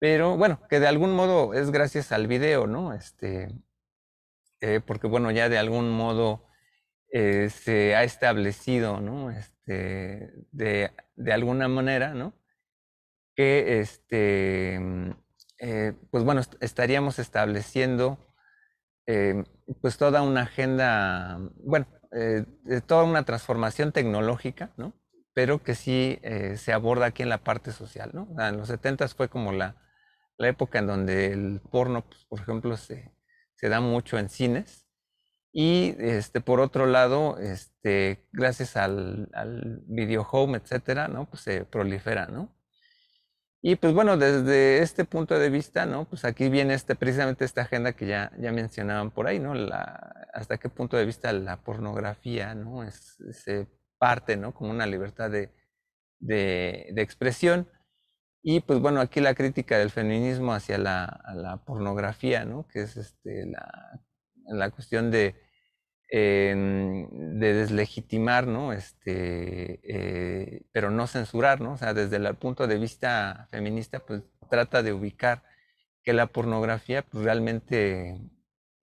pero bueno, que de algún modo es gracias al video, ¿no? Este, porque bueno, ya de algún modo se este, ha establecido, este, de, alguna manera, Que, este, mm, eh, pues bueno, estaríamos estableciendo, em, pues toda una agenda, mm, bueno, eh, toda una transformación tecnológica, Pero que sí eh, se aborda aquí en la parte social, ¿no? en los 70 fue como la, época en donde el porno, pues, por ejemplo, se da mucho en cines, y este, por otro lado, este, gracias al, al video home, etcétera, ¿no? Pues se prolifera, ¿no? Y pues bueno, desde este punto de vista, ¿no? Pues aquí viene este, precisamente esta agenda que ya, ya mencionaban por ahí, ¿no? La, hasta qué punto de vista la pornografía, ¿no? Es, se parte, ¿no? Como una libertad de, de, de, expresión. Y pues bueno, aquí la crítica del feminismo hacia la, la pornografía, ¿no? Que es este, la la cuestión de, em, de deslegitimar, ¿no? Este, eh, pero no censurar, ¿no? O sea, desde el punto de vista feminista, pues trata de ubicar que la pornografía pues, realmente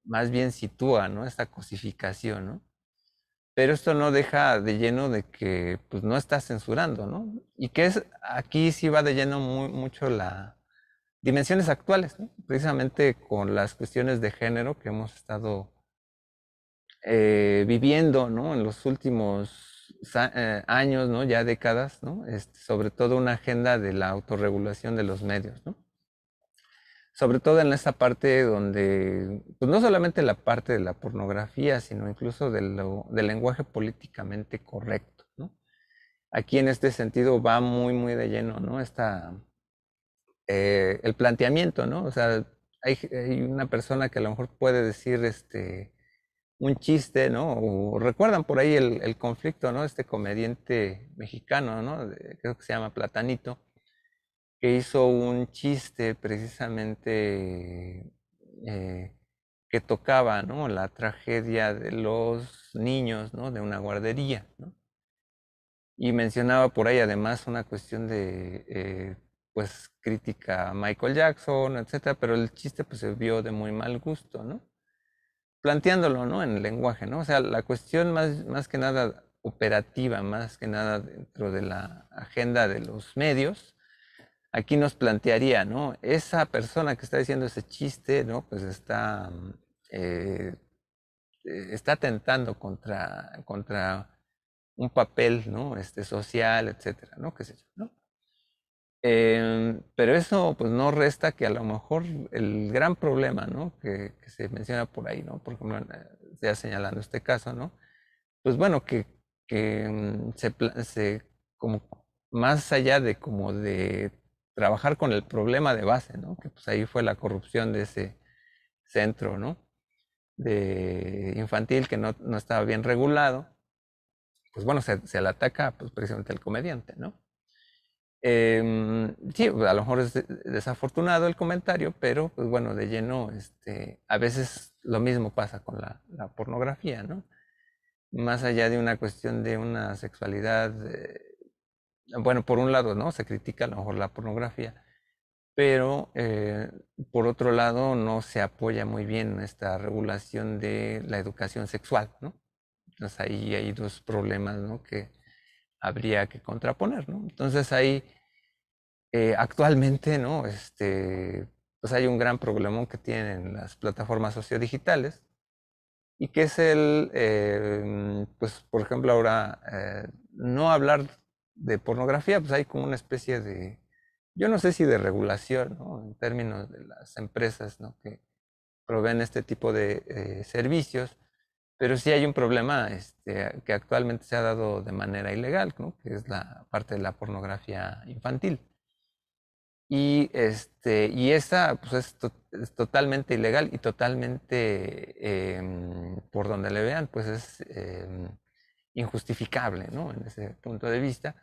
más bien sitúa, ¿no? Esta cosificación, ¿no? Pero esto no deja de lleno de que pues no está censurando, ¿no? Y que es, aquí sí va de lleno muy, mucho la, dimensiones actuales, precisamente con las cuestiones de género que hemos estado eh, viviendo en los últimos eh, años, ¿no? ya décadas, este, sobre todo una agenda de la autorregulación de los medios. ¿no? Sobre todo en esta parte donde, pues no solamente la parte de la pornografía, sino incluso del lenguaje políticamente correcto. Aquí en este sentido va muy, muy de lleno ¿no? esta, eh, el planteamiento, ¿no? O sea, hay, una persona que a lo mejor puede decir este, un chiste, ¿no? recuerdan por ahí el, conflicto, ¿no? Este comediante mexicano, ¿no? creo que se llama Platanito, que hizo un chiste precisamente eh, que tocaba, ¿no? La tragedia de los niños, ¿no? De una guardería, ¿no? Y mencionaba por ahí además una cuestión de... Eh, pues crítica a Michael Jackson, etcétera, pero el chiste pues se vio de muy mal gusto, ¿no? Planteándolo, ¿no? En el lenguaje, ¿no? O sea, la cuestión más, más que nada operativa, más que nada dentro de la agenda de los medios, aquí nos plantearía, ¿no? Esa persona que está diciendo ese chiste, ¿no? Pues está, eh, eh, está atentando contra, contra un papel, ¿no? Este, social, etcétera, ¿no? ¿Qué sé yo, ¿no? Em, pero eso pues no resta que a lo mejor el gran problema ¿no? que, se menciona por ahí, ¿no? por ejemplo, eh, ya señalando este caso, ¿no? pues bueno, que, que mm, se, se, como más allá de como de trabajar con el problema de base, ¿no? que pues ahí fue la corrupción de ese centro ¿no? de infantil que no, no estaba bien regulado, pues bueno, se, le ataca pues, precisamente al comediante, ¿no? Em, sí, a lo mejor es desafortunado el comentario, pero pues bueno, de lleno, este, a veces lo mismo pasa con la, pornografía, ¿no? Más allá de una cuestión de una sexualidad, eh, bueno, por un lado, ¿no? Se critica a lo mejor la pornografía, pero eh, por otro lado no se apoya muy bien esta regulación de la educación sexual, ¿no? Entonces ahí hay dos problemas, ¿no? Que, habría que contraponer, ¿no? Entonces ahí eh, actualmente, ¿no? Este, pues hay un gran problemón que tienen las plataformas sociodigitales y que es el, eh, pues por ejemplo ahora, eh, no hablar de pornografía, pues hay como una especie de, yo no sé si de regulación, En términos de las empresas, ¿no? Que proveen este tipo de servicios, pero sí hay un problema este, que actualmente se ha dado de manera ilegal, Que es la parte de la pornografía infantil. Y, este, y esa pues, es, totalmente ilegal y totalmente, em, por donde le vean, pues es em, injustificable, ¿no? En ese punto de vista.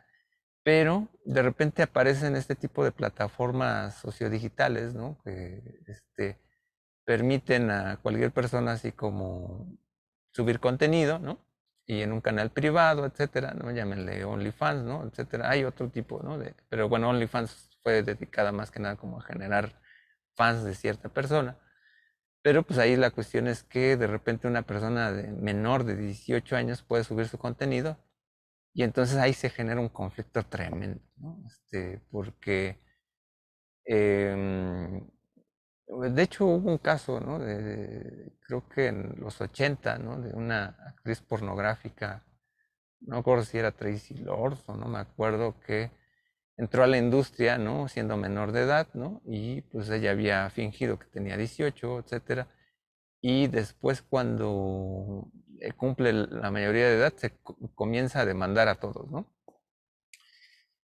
Pero de repente aparecen este tipo de plataformas sociodigitales, ¿no? Que este, permiten a cualquier persona así como subir contenido, ¿no? Y en un canal privado, etcétera, ¿no? Llámenle OnlyFans, ¿no? Etcétera. Hay otro tipo, ¿no? pero bueno, OnlyFans fue dedicada más que nada como a generar fans de cierta persona. Pero pues ahí la cuestión es que de repente una persona de menor de 18 años puede subir su contenido y entonces ahí se genera un conflicto tremendo, Este, porque em, de hecho hubo un caso, ¿no? De, creo que en los 80, ¿no? De una actriz pornográfica, no recuerdo si era Tracy Lords o no me acuerdo, que entró a la industria, ¿no? Siendo menor de edad, ¿no? Y pues ella había fingido que tenía 18, etcétera. Y después cuando eh, cumple la mayoría de edad, se comienza a demandar a todos, ¿no?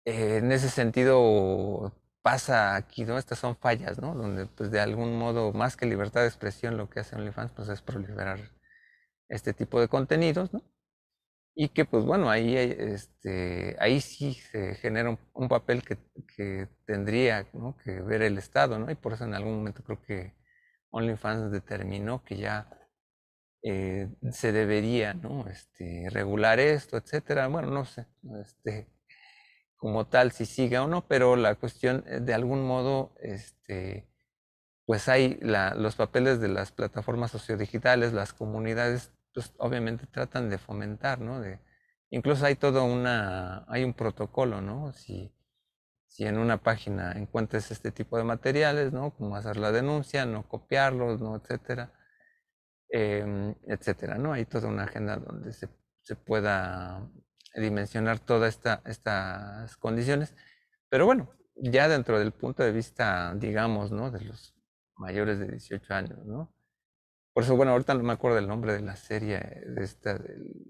Eh, en ese sentido pasa aquí, ¿no? Estas son fallas, ¿no? Donde pues de algún modo, más que libertad de expresión, lo que hace OnlyFans pues es proliferar este tipo de contenidos, ¿no? y que pues bueno, ahí, eh, este, ahí sí se genera un, papel que, tendría que ver el Estado, ¿no? Y por eso en algún momento creo que OnlyFans determinó que ya eh, se debería, ¿no? Este, regular esto, etcétera. Bueno, no sé, este, como tal, si siga o no, pero la cuestión, eh, de algún modo, este, pues hay los papeles de las plataformas sociodigitales, las comunidades pues obviamente tratan de fomentar, ¿no? incluso hay todo una, hay un protocolo, ¿no? Si, en una página encuentres este tipo de materiales, ¿no? Cómo hacer la denuncia, no copiarlos, ¿no? Etcétera, em, etcétera, ¿no? Hay toda una agenda donde se, se pueda dimensionar todas esta, estas condiciones. Pero bueno, ya dentro del punto de vista, digamos, ¿no? De los mayores de 18 años, ¿no? Por eso, bueno, ahorita no me acuerdo el nombre de la serie eh, de,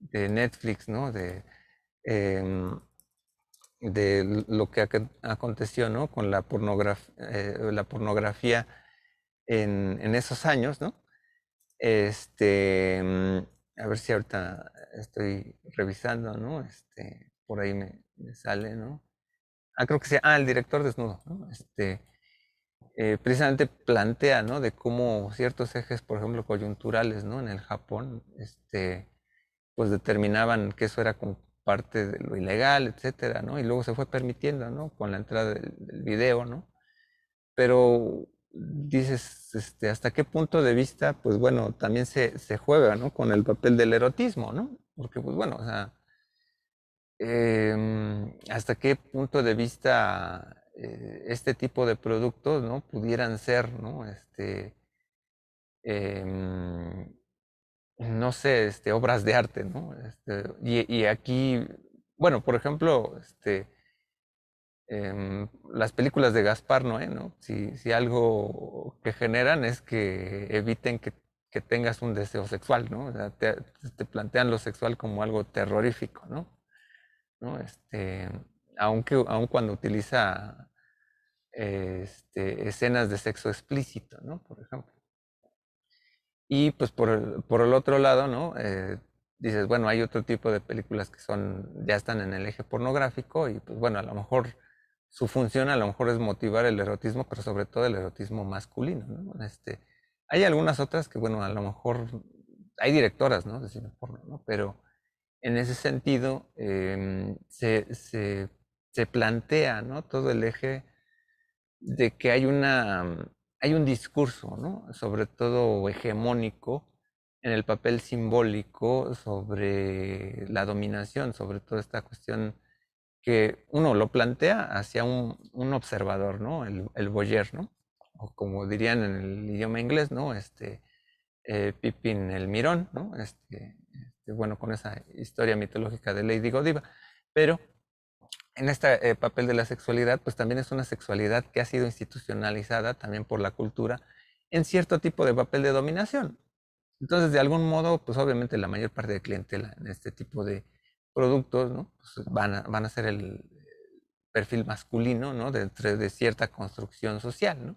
de Netflix, ¿no? De, em, lo que aconteció, ¿no? Con la, eh, pornografía en, esos años, ¿no? Este, em, a ver si ahorita estoy revisando, ¿no? Este, por ahí me, sale, ¿no? Ah, creo que sea, ah, el director desnudo, ¿no? Este, eh, precisamente plantea, ¿no? De cómo ciertos ejes, por ejemplo, coyunturales, ¿no? En el Japón, este, pues determinaban que eso era como parte de lo ilegal, etcétera, ¿no? Y luego se fue permitiendo, ¿no? Con la entrada del, video, ¿no? Pero dices, este, hasta qué punto de vista, pues bueno, también se, se, juega, ¿no? Con el papel del erotismo, ¿no? Porque, pues bueno, o sea, em, hasta qué punto de vista eh, este tipo de productos ¿no? pudieran ser, ¿no? Este, em, no sé, este, obras de arte, ¿no? Este, y, y, aquí, bueno, por ejemplo, este, em, las películas de Gaspar Noé, ¿no? Si, si algo que generan es que eviten que, que tengas un deseo sexual, ¿no? te, plantean lo sexual como algo terrorífico, ¿no? ¿No? Este, aunque, aun cuando utiliza este, escenas de sexo explícito, ¿no? Por ejemplo. Y pues por el, por el otro lado, ¿no? Eh, dices, bueno, hay otro tipo de películas que son, ya están en el eje pornográfico y pues bueno, a lo mejor su función a lo mejor es motivar el erotismo, pero sobre todo el erotismo masculino, ¿no? Este, hay algunas otras que, bueno, a lo mejor hay directoras, ¿no? De cine porno, ¿no? Pero en ese sentido em, se, se, se, plantea, ¿no? Todo el eje de que hay, una, mm, hay un discurso, sobre todo hegemónico, en el papel simbólico sobre la dominación, sobre toda esta cuestión que uno lo plantea hacia un, observador, ¿no? El, el O como dirían en el idioma inglés, ¿no? Este, eh, el Mirón, este, este, bueno, con esa historia mitológica de Lady Godiva, pero en este papel de la sexualidad, pues también es una sexualidad que ha sido institucionalizada también por la cultura en cierto tipo de papel de dominación. Entonces, de algún modo, pues obviamente la mayor parte de clientela en este tipo de productos, ¿no? Pues van, a, van a ser el perfil masculino, ¿no? De, de cierta construcción social, ¿no?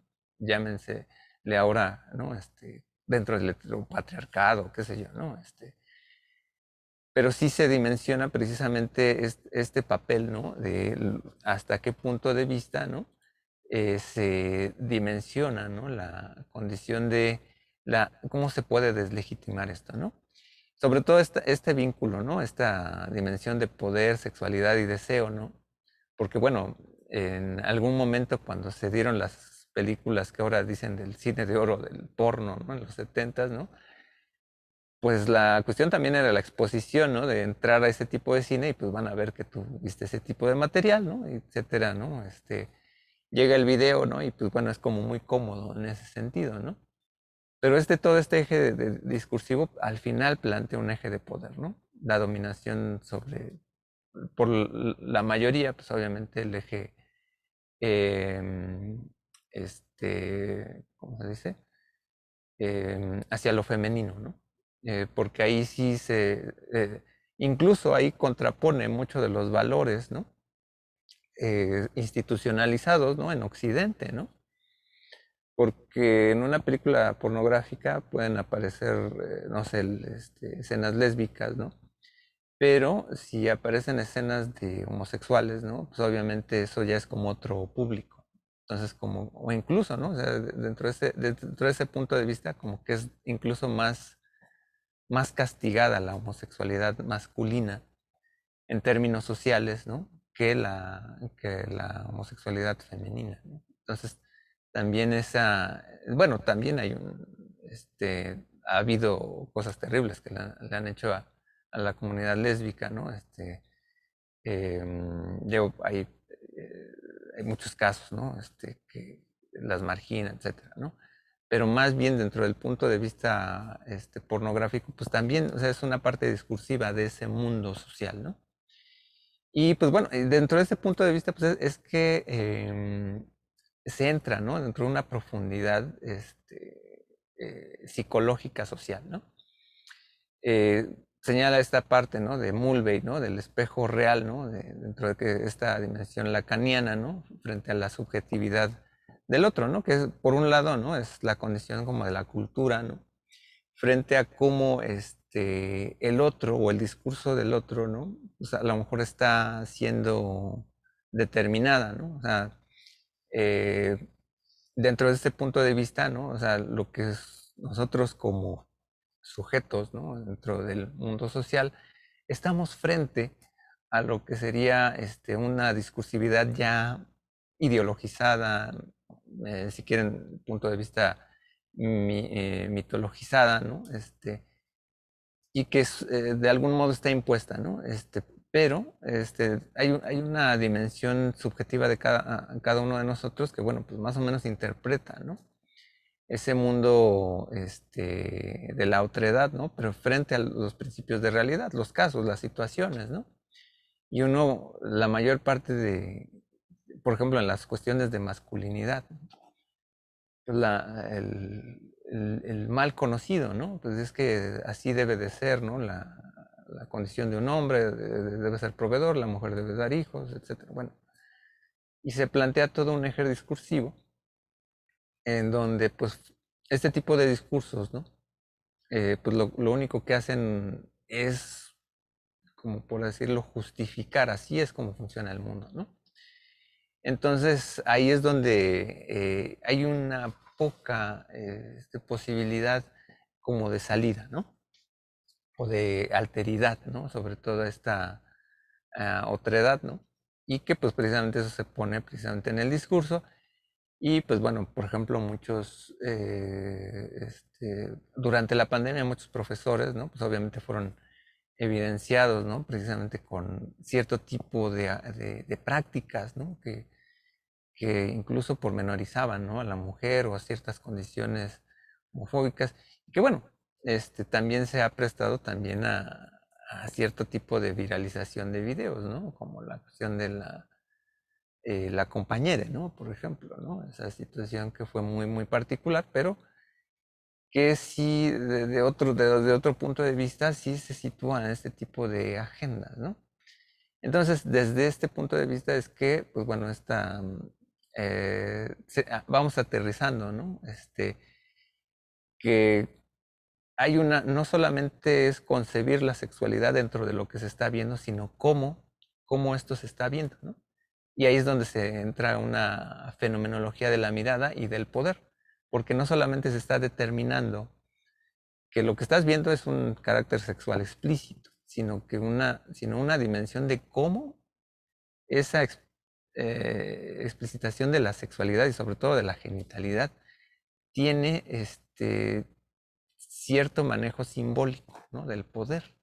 le ahora, ¿no? Este, dentro del patriarcado, qué sé yo, ¿no? Este, pero sí se dimensiona precisamente este, papel, ¿no? De hasta qué punto de vista, ¿no? Eh, se dimensiona, ¿no? La condición de la, cómo se puede deslegitimar esto, ¿no? Sobre todo este vínculo, ¿no? Esta dimensión de poder, sexualidad y deseo, ¿no? Porque, bueno, en algún momento cuando se dieron las películas que ahora dicen del cine de oro, del porno, ¿no? En los setentas, ¿no? pues la cuestión también era la exposición, ¿no? De entrar a ese tipo de cine y pues van a ver que tú viste ese tipo de material, ¿no? Etcétera, ¿no? Este, llega el video, ¿no? Y pues bueno, es como muy cómodo en ese sentido, ¿no? Pero este, todo este eje discursivo al final plantea un eje de poder, ¿no? La dominación sobre, por la mayoría, pues obviamente el eje, em, este, ¿cómo se dice? Em, hacia lo femenino, ¿no? Eh, porque ahí sí se, eh, incluso ahí contrapone muchos de los valores, ¿no? Eh, institucionalizados, ¿no? En Occidente, ¿no? Porque en una película pornográfica pueden aparecer, no sé, este, escenas lésbicas, ¿no? Pero si aparecen escenas de homosexuales, ¿no? Pues obviamente eso ya es como otro público. Entonces, como, o incluso, ¿no? O sea, dentro ese, dentro de ese punto de vista, como que es incluso más más castigada la homosexualidad masculina en términos sociales, ¿no? Que la, que la homosexualidad femenina. Entonces, también esa, bueno, también hay un, este, ha habido cosas terribles que le han hecho a, la comunidad lésbica, ¿no? Este, em, hay, eh, hay muchos casos, ¿no? Este, que las margina, etcétera, ¿no? pero más bien dentro del punto de vista este, pornográfico, pues también o sea, es una parte discursiva de ese mundo social, ¿no? Y pues bueno, eh, dentro de ese punto de vista, pues es, que em, se entra, Dentro de una profundidad este, eh, psicológica social, ¿no? Eh, señala esta parte, ¿no? De Mulvey, ¿no? Del espejo real, ¿no? dentro de que esta dimensión lacaniana, ¿no? Frente a la subjetividad del otro, ¿no? Que es, por un lado, ¿no? Es la condición como de la cultura, ¿no? Frente a cómo este, el otro o el discurso del otro, ¿no? O sea, a lo mejor está siendo determinada, ¿no? O sea, eh, dentro de este punto de vista, ¿no? O sea, lo que nosotros como sujetos, ¿no? Dentro del mundo social, estamos frente a lo que sería este, una discursividad ya ideologizada, eh, si quieren, punto de vista eh, mitologizada, ¿no? Este, y que eh, de algún modo está impuesta, ¿no? Este, pero este, hay, hay una dimensión subjetiva de cada, cada uno de nosotros que, bueno, pues más o menos interpreta, ¿no? Ese mundo este, de la otra edad ¿no? Pero frente a los principios de realidad, los casos, las situaciones, ¿no? Y uno, la mayor parte de, por ejemplo, en las cuestiones de masculinidad. Pues, el, mal conocido, ¿no? Pues es que así debe de ser, ¿no? La, condición de un hombre debe ser proveedor, la mujer debe dar hijos, etc. Bueno, y se plantea todo un eje discursivo en donde, pues, este tipo de discursos, ¿no? Eh, pues lo, lo único que hacen es, como por decirlo, justificar, así es como funciona el mundo, ¿no? Entonces ahí es donde eh, hay una poca este, posibilidad como de salida, ¿no? O de alteridad, ¿no? Sobre toda esta ah, otra edad, ¿no? Y que pues precisamente eso se pone precisamente en el discurso. Y pues bueno, por ejemplo, muchos, eh, este, durante la pandemia muchos profesores, ¿no? Pues obviamente fueron evidenciados, Precisamente con cierto tipo de, prácticas, Que, que incluso pormenorizaban, A la mujer o a ciertas condiciones homofóbicas. Que bueno, este, también se ha prestado también a, cierto tipo de viralización de videos, Como la cuestión de la, eh, la compañera, ¿no? Por ejemplo, Esa situación que fue muy, muy particular, pero que sí, de, otro, de, otro punto de vista, sí se sitúan en este tipo de agendas, ¿no? Entonces, desde este punto de vista es que, pues bueno, esta, mm, eh, ah, vamos aterrizando, ¿no? Este, que hay una, no solamente es concebir la sexualidad dentro de lo que se está viendo, sino cómo, cómo esto se está viendo, ¿no? Y ahí es donde se entra una fenomenología de la mirada y del poder porque no solamente se está determinando que lo que estás viendo es un carácter sexual explícito, sino que una, sino una dimensión de cómo esa eh, explicitación de la sexualidad y sobre todo de la genitalidad tiene este cierto manejo simbólico del poder.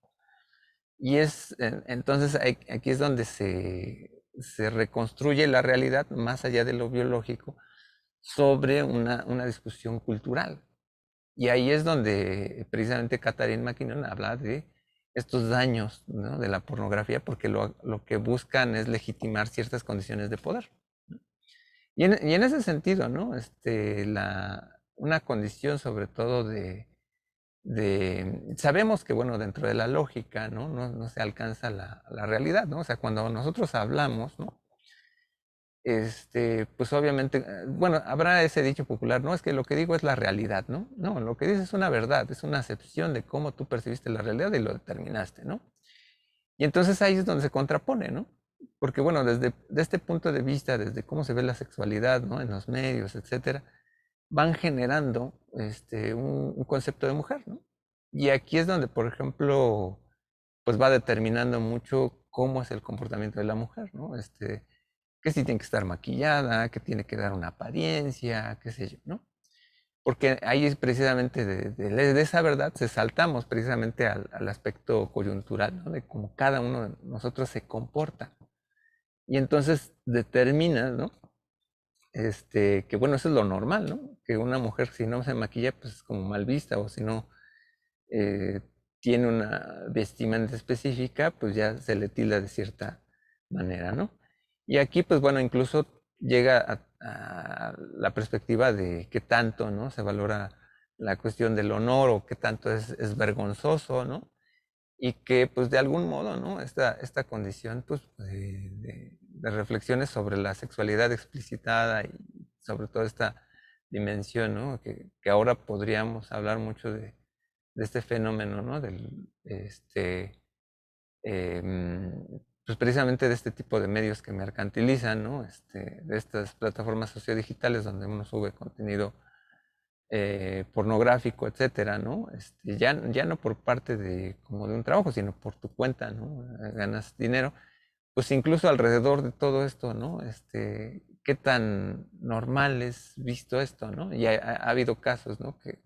Y es entonces aquí es donde se reconstruye la realidad más allá de lo biológico sobre una, una discusión cultural. Y ahí es donde precisamente Catherine McKinnon habla de estos daños ¿no? de la pornografía porque lo, lo, que buscan es legitimar ciertas condiciones de poder. Y, en, y en, ese sentido, ¿no? este, la, una condición sobre todo de, de, Sabemos que, bueno, dentro de la lógica, ¿no? No, no se alcanza la, la, realidad, ¿no? O sea, cuando nosotros hablamos, ¿no? este, pues obviamente, eh, bueno, habrá ese dicho popular, no es que lo que digo es la realidad, ¿no? No, lo que dices es una verdad, es una acepción de cómo tú percibiste la realidad y lo determinaste, ¿no? Y entonces ahí es donde se contrapone, ¿no? Porque bueno, desde, este punto de vista, desde cómo se ve la sexualidad, ¿no? En los medios, etcétera, van generando este, un, un concepto de mujer, ¿no? Y aquí es donde, por ejemplo, pues va determinando mucho cómo es el comportamiento de la mujer, ¿no? Este, que sí tiene que estar maquillada, que tiene que dar una apariencia, qué sé yo, ¿no? Porque ahí es precisamente de, de, esa verdad se saltamos precisamente al, al aspecto coyuntural, ¿no? De cómo cada uno de nosotros se comporta. Y entonces determina, ¿no? Este, que bueno, eso es lo normal, ¿no? Que una mujer si no se maquilla, pues es como mal vista, o si no eh, tiene una vestimenta específica, pues ya se le tilda de cierta manera, ¿no? Y aquí, pues bueno, incluso llega a, la perspectiva de qué tanto, ¿no? Se valora la cuestión del honor o qué tanto es, vergonzoso, ¿no? y que pues de algún modo, ¿no? Esta, esta condición pues de, reflexiones sobre la sexualidad explicitada y sobre todo esta dimensión, ¿no? Que, ahora podríamos hablar mucho de, este fenómeno, ¿no? Del, este, em, pues precisamente de este tipo de medios que mercantilizan, ¿no? Este, de estas plataformas sociodigitales donde uno sube contenido eh, pornográfico, etcétera, ¿no? Este, ya, ya no por parte de como de un trabajo, sino por tu cuenta, ¿no? Eh, ganas dinero. Pues incluso alrededor de todo esto, ¿no? Este, qué tan normal es visto esto, ¿no? Y ha, habido casos, ¿no? Que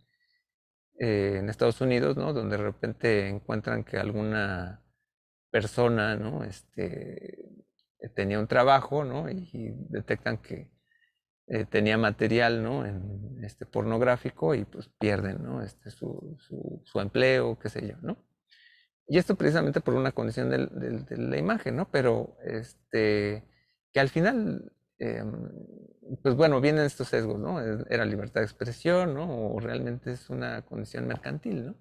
eh, en Estados Unidos, ¿no? Donde de repente encuentran que alguna persona, ¿no? Este, eh, tenía un trabajo, ¿no? Y, detectan que eh, tenía material, ¿no? En este pornográfico y pues pierden, ¿no? Este, su, su, empleo, qué sé yo, ¿no? Y esto precisamente por una condición de la imagen, ¿no? Pero este, que al final, em, pues bueno, vienen estos sesgos, ¿no? E, era libertad de expresión, ¿no? O realmente es una condición mercantil, ¿no?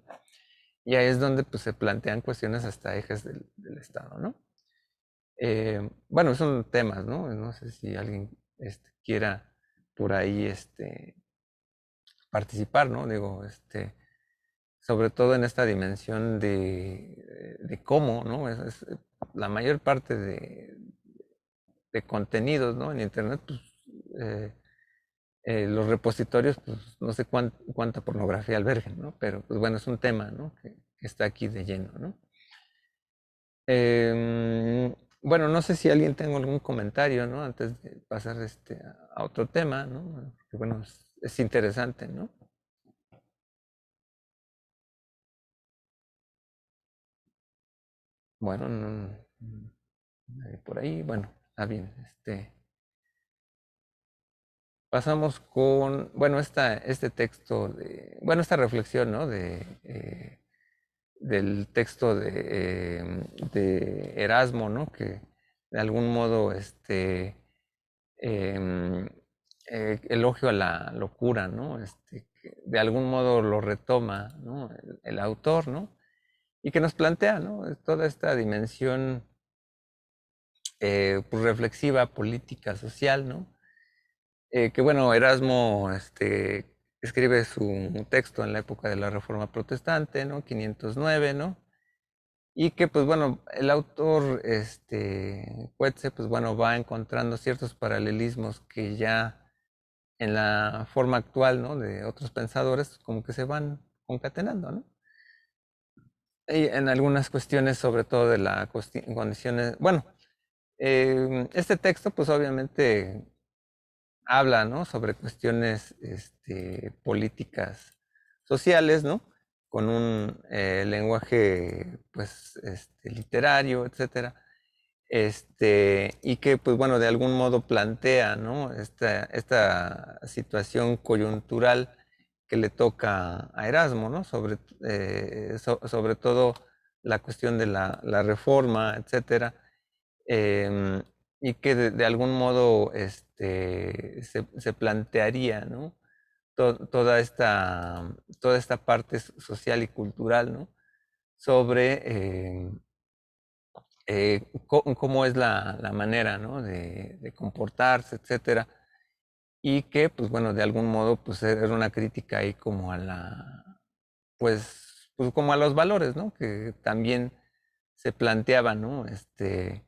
Y ahí es donde pues, se plantean cuestiones hasta ejes del, Estado, ¿no? Eh, bueno, son temas, ¿no? No sé si alguien este, quiera por ahí este, participar, ¿no? Digo, este, sobre todo en esta dimensión de, de cómo, ¿no? Es, la mayor parte de, de contenidos, ¿no? En Internet, pues, eh, los repositorios, pues no sé cuánta pornografía albergen, ¿no? Pero pues bueno, es un tema, ¿no? Que, está aquí de lleno, ¿no? bueno, no sé si alguien tenga algún comentario, ¿no? Antes de pasar a otro tema, ¿no? Que bueno, es, interesante, ¿no? Bueno, no, por ahí, bueno, está bien, este pasamos con, bueno, esta, este texto, de, bueno, esta reflexión, ¿no? De, eh, del texto em, de, Erasmo, ¿no? Que de algún modo, este, em, eh, elogio a la locura, ¿no? Este, de algún modo lo retoma, ¿no? El, autor, ¿no? Y que nos plantea, ¿no? Toda esta dimensión eh, pues, reflexiva, política, social, ¿no? Eh, que bueno, Erasmo este, escribe su texto en la época de la Reforma Protestante, ¿no? 509, ¿no? Y que pues bueno, el autor, este, Cuetze pues bueno, va encontrando ciertos paralelismos que ya en la forma actual, ¿no? De otros pensadores, como que se van concatenando, ¿no? Y en algunas cuestiones, sobre todo de las condiciones, bueno, eh, este texto, pues obviamente habla, ¿no? Sobre cuestiones este, políticas sociales, ¿no? Con un eh, lenguaje, pues, este, literario, etcétera. Este, y que, pues, bueno, de algún modo plantea, ¿no? Esta, situación coyuntural que le toca a Erasmo, ¿no? Sobre, eh, sobre todo la cuestión de la, la reforma, etcétera. Em, y que de, algún modo este, se, plantearía ¿no? toda, esta, toda esta parte social y cultural ¿no? sobre eh, eh, cómo es la, la manera ¿no? de, comportarse, etcétera, y que, pues bueno, de algún modo, pues era una crítica ahí como a la, pues, pues como a los valores, ¿no? Que también se planteaban, ¿no? Este,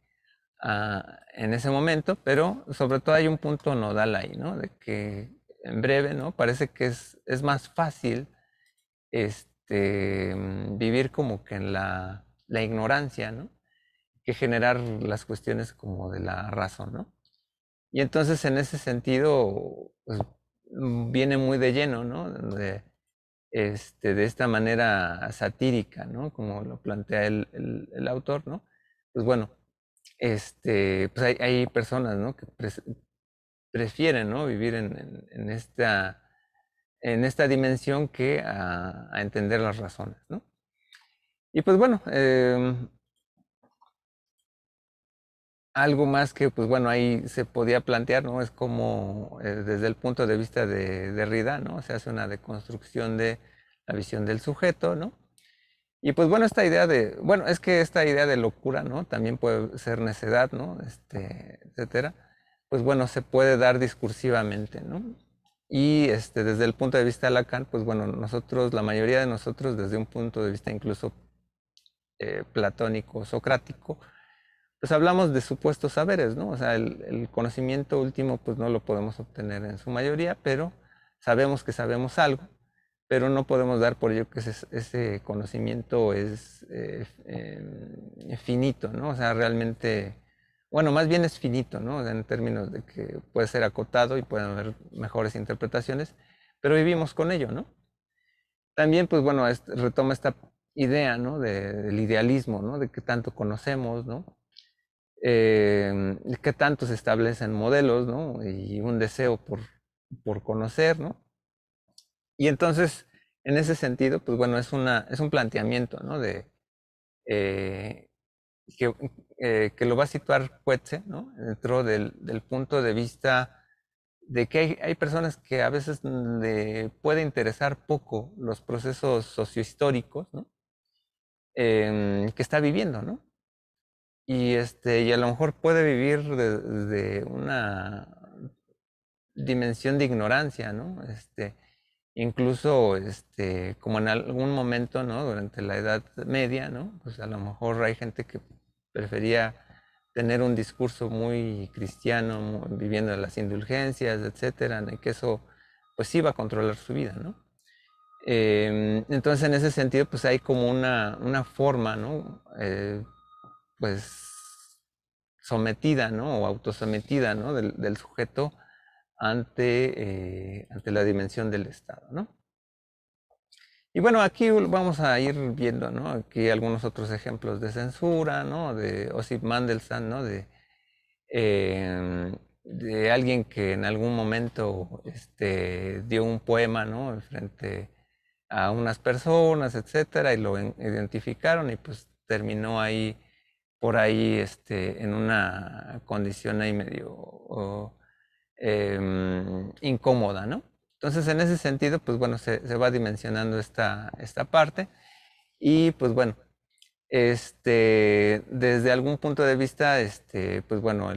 Ah, en ese momento, pero sobre todo hay un punto nodal ahí, ¿no? De que en breve, ¿no? Parece que es, es más fácil este, mm, vivir como que en la, la ignorancia, ¿no? Que generar las cuestiones como de la razón, ¿no? Y entonces en ese sentido, pues, mm, viene muy de lleno, ¿no? De, este, de esta manera satírica, ¿no? Como lo plantea el, el autor, ¿no? Pues bueno, este, pues hay, personas ¿no? que prefieren ¿no? vivir en, esta, en esta dimensión que a, entender las razones. ¿no? Y pues bueno, em, algo más que pues bueno ahí se podía plantear, ¿no? Es como eh, desde el punto de vista de, de Rida, ¿no? Se hace una deconstrucción de la visión del sujeto, ¿no? Y pues bueno, esta idea de, bueno, es que esta idea de locura, ¿no? También puede ser necedad, ¿no? Este, etcétera. Pues bueno, se puede dar discursivamente, ¿no? Y este, desde el punto de vista de Lacan, pues bueno, nosotros, la mayoría de nosotros, desde un punto de vista incluso eh, platónico, socrático, pues hablamos de supuestos saberes, ¿no? O sea, el, el, conocimiento último pues no lo podemos obtener en su mayoría, pero sabemos que sabemos algo pero no podemos dar por ello que ese, conocimiento es eh, eh, finito, ¿no? O sea, realmente, bueno, más bien es finito, ¿no? en términos de que puede ser acotado y pueden haber mejores interpretaciones, pero vivimos con ello, ¿no? También, pues bueno, retoma esta idea, ¿no? del idealismo, ¿no? De que tanto conocemos, ¿no? Eh, que tanto se establecen modelos, ¿no? Y un deseo por, por conocer, ¿no? Y entonces, en ese sentido, pues bueno, es, una, es un planteamiento, ¿no? De, eh, que, eh, que, lo va a situar Puetze ¿no? Dentro del, punto de vista de que hay, personas que a veces le puede interesar poco los procesos sociohistóricos, ¿no? Em, que está viviendo, ¿no? Y, este, y a lo mejor puede vivir desde una dimensión de ignorancia, ¿no? Este, incluso este, como en algún momento, ¿no? Durante la Edad Media, ¿no? Pues a lo mejor hay gente que prefería tener un discurso muy cristiano, viviendo las indulgencias, etcétera, en que eso pues iba a controlar su vida, ¿no? Em, entonces en ese sentido pues hay como una, forma, ¿no? Eh, pues sometida, ¿no? O autosometida, ¿no? del sujeto eh, ante, la dimensión del Estado, Y bueno, aquí vamos a ir viendo, Aquí algunos otros ejemplos de censura, ¿no? De Osip Mandelstam, ¿no? De, em, de alguien que en algún momento este, dio un poema, ¿no? Frente a unas personas, etcétera, y lo identificaron y pues terminó ahí, por ahí, este, en una condición ahí medio... Em, incómoda, ¿no? Entonces, en ese sentido, pues bueno, se, va dimensionando esta, esta parte. Y pues bueno, este, desde algún punto de vista, este, pues bueno,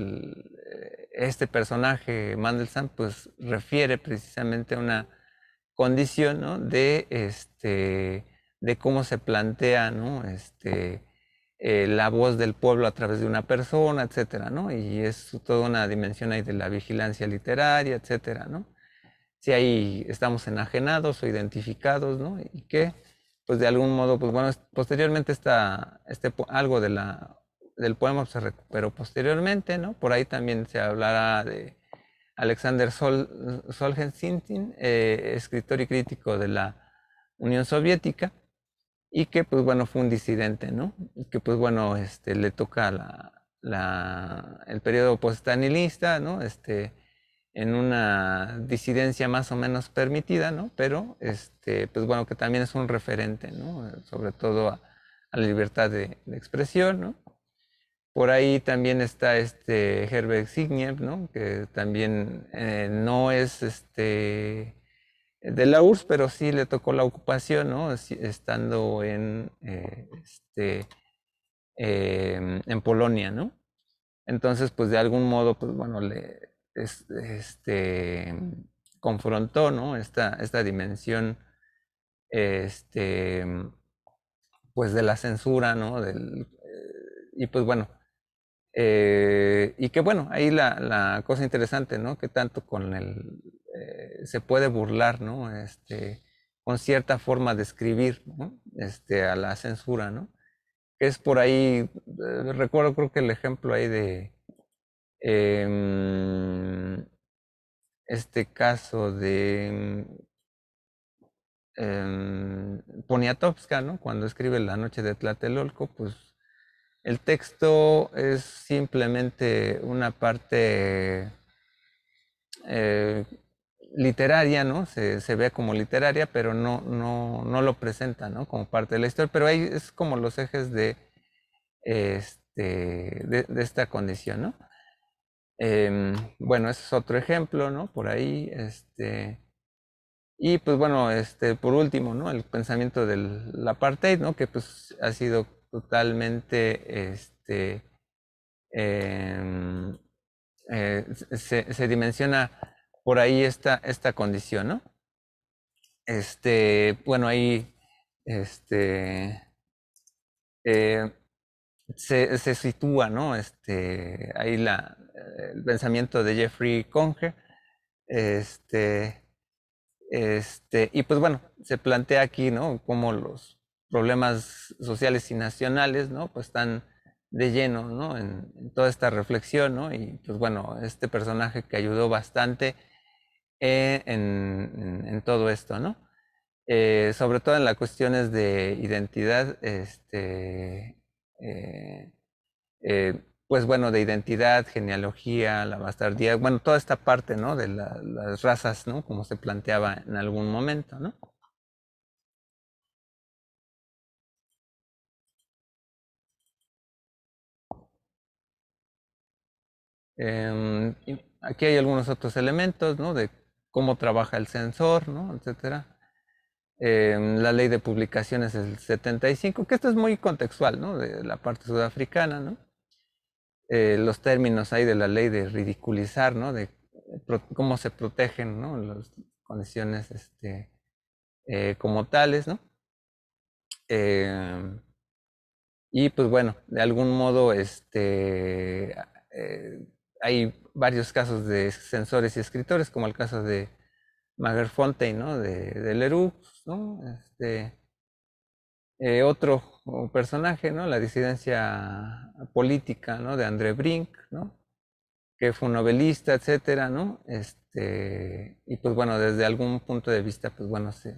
este personaje, Mandelson, pues refiere precisamente a una condición ¿no? de, este, de cómo se plantea ¿no? este, eh, la voz del pueblo a través de una persona, etcétera, ¿no? Y es toda una dimensión ahí de la vigilancia literaria, etcétera, ¿no? Si ahí estamos enajenados o identificados, ¿no? Y que, pues de algún modo, pues bueno, posteriormente está este, algo del poema se recuperó posteriormente, ¿no? Por ahí también se hablará de Alexander Solzhenitsyn, eh, escritor y crítico de la Unión Soviética, y que pues bueno fue un disidente, ¿no? que pues bueno este, le toca la, el periodo postanilista, ¿no? Este, en una disidencia más o menos permitida, ¿no? Pero este, pues bueno que también es un referente, ¿no? Eh, sobre todo a, la libertad de, expresión, ¿no? Por ahí también está este Herbert Signev, ¿no? Que también eh, no es este de la URSS, pero sí le tocó la ocupación, ¿no? Estando en, eh, este, em, en Polonia, ¿no? Entonces, pues de algún modo, pues bueno, le este, confrontó, ¿no? Esta, esta dimensión, este, pues de la censura, ¿no? Del, eh, y pues bueno, eh, y que bueno, ahí la, cosa interesante, ¿no? Que tanto con el... Eh, se puede burlar, ¿no? Este, con cierta forma de escribir, Este, a la censura, ¿no? Es por ahí, eh, recuerdo creo que el ejemplo ahí de em, este caso de em, Poniatowska, ¿no? Cuando escribe La noche de Tlatelolco, pues el texto es simplemente una parte eh, literaria, ¿no? Se, ve como literaria, pero no, no, lo presenta, Como parte de la historia. Pero ahí es como los ejes de, este, de, esta condición, ¿no? Em, bueno, ese es otro ejemplo, ¿no? Por ahí, este... Y pues bueno, este, por último, ¿no? El pensamiento del apartheid, ¿no? Que pues ha sido totalmente este, em, eh, se, dimensiona por ahí esta, esta condición, Este, bueno, ahí este, eh, se, sitúa, ¿no? Este, ahí la, el pensamiento de Jeffrey Conger. Este, este, y pues bueno, se plantea aquí, ¿no? Cómo los problemas sociales y nacionales, ¿no? Pues están de lleno, ¿no? En, toda esta reflexión, ¿no? Y pues bueno, este personaje que ayudó bastante eh, en, todo esto, ¿no? Eh, sobre todo en las cuestiones de identidad, este, eh, pues bueno, de identidad, genealogía, la bastardía, bueno, toda esta parte, ¿no? De las razas, ¿no? Como se planteaba en algún momento, ¿no? Em, aquí hay algunos otros elementos, ¿no? De cómo trabaja el sensor, ¿no? Etcétera. Em, la ley de publicaciones el 75, que esto es muy contextual, ¿no? De la parte sudafricana, ¿no? Eh, los términos ahí de la ley de ridiculizar, ¿no? De eh, cómo se protegen, ¿no? Las condiciones, este, eh, como tales, ¿no? Em, y pues bueno, de algún modo, este, hay varios casos de censores y escritores, como el caso de Magerfontein, ¿no? De, de Leroux, ¿no? Este, eh, otro personaje, ¿no? La disidencia política, ¿no? De André Brink, ¿no? Que fue un novelista, etcétera, ¿no? Este, y pues bueno, desde algún punto de vista, pues bueno, se,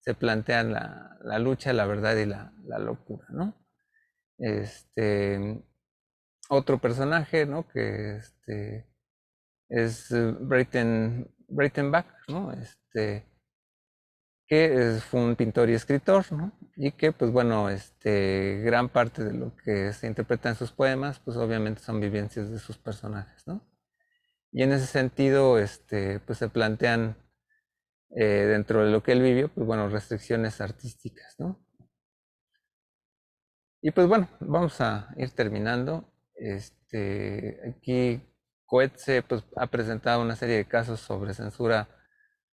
se la, la lucha, la verdad y la, la locura, ¿no? Este, otro personaje, ¿no? Que este, es eh, Brayton Breitenbach, ¿no? Este, que fue un pintor y escritor, ¿no? Y que, pues bueno, este, gran parte de lo que se interpreta en sus poemas, pues obviamente son vivencias de sus personajes, ¿no? Y en ese sentido, este, pues se plantean eh, dentro de lo que él vivió, pues bueno, restricciones artísticas, ¿no? Y pues bueno, vamos a ir terminando. Este, aquí Coetze pues, ha presentado una serie de casos sobre censura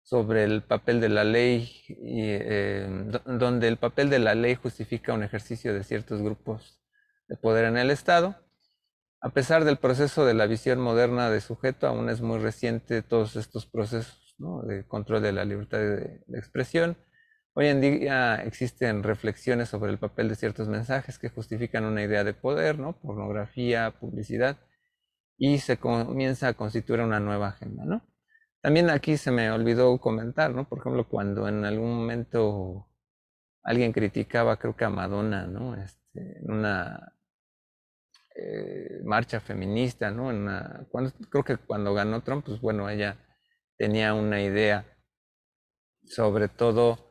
sobre el papel de la ley, em, donde el papel de la ley justifica un ejercicio de ciertos grupos de poder en el Estado. A pesar del proceso de la visión moderna de sujeto, aún es muy reciente todos estos procesos de control de la libertad de expresión, Hoy en día existen reflexiones sobre el papel de ciertos mensajes que justifican una idea de poder, ¿no? Pornografía, publicidad, y se comienza a constituir una nueva agenda, ¿no? También aquí se me olvidó comentar, ¿no? Por ejemplo, cuando en algún momento alguien criticaba, creo que a Madonna, ¿no? Este, en una eh, marcha feminista, ¿no? En cuando, creo que cuando ganó Trump, pues bueno, ella tenía una idea sobre todo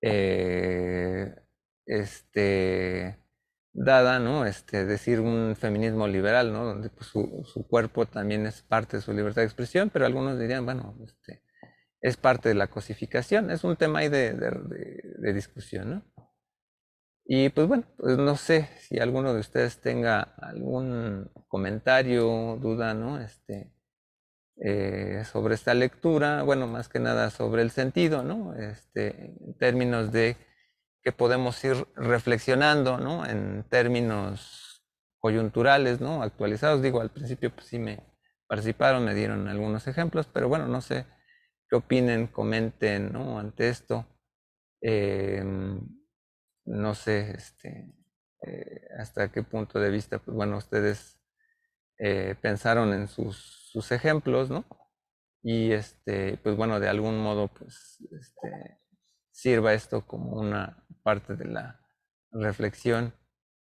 eh, este, dada, ¿no? Este, decir un feminismo liberal, ¿no? Donde pues, su, su, cuerpo también es parte de su libertad de expresión, pero algunos dirían, bueno, este, es parte de la cosificación, es un tema ahí de, discusión, ¿no? Y pues bueno, pues no sé si alguno de ustedes tenga algún comentario, duda, ¿no? Este, eh, sobre esta lectura, bueno, más que nada sobre el sentido, ¿no? Este, en términos de que podemos ir reflexionando, ¿no? En términos coyunturales, ¿no? Actualizados, digo, al principio pues sí me participaron, me dieron algunos ejemplos, pero bueno, no sé qué opinen, comenten, ¿no? Ante esto, eh, no sé, este, eh, hasta qué punto de vista, pues bueno, ustedes pensaron en sus sus ejemplos, ¿no? Y este, pues bueno, de algún modo, pues este, sirva esto como una parte de la reflexión.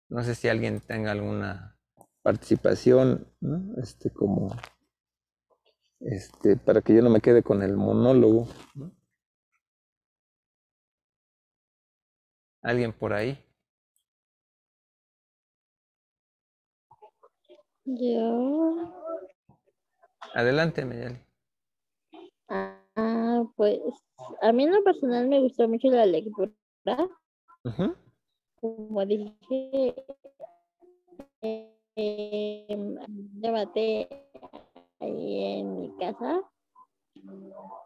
No sé si alguien tenga alguna participación, ¿no? Este, como, este, para que yo no me quede con el monólogo, ¿no? ¿Alguien por ahí? Yo. Adelante, Mayali. Ah, pues a mí en lo personal me gustó mucho la lectura. Como dije, eh, en mi casa.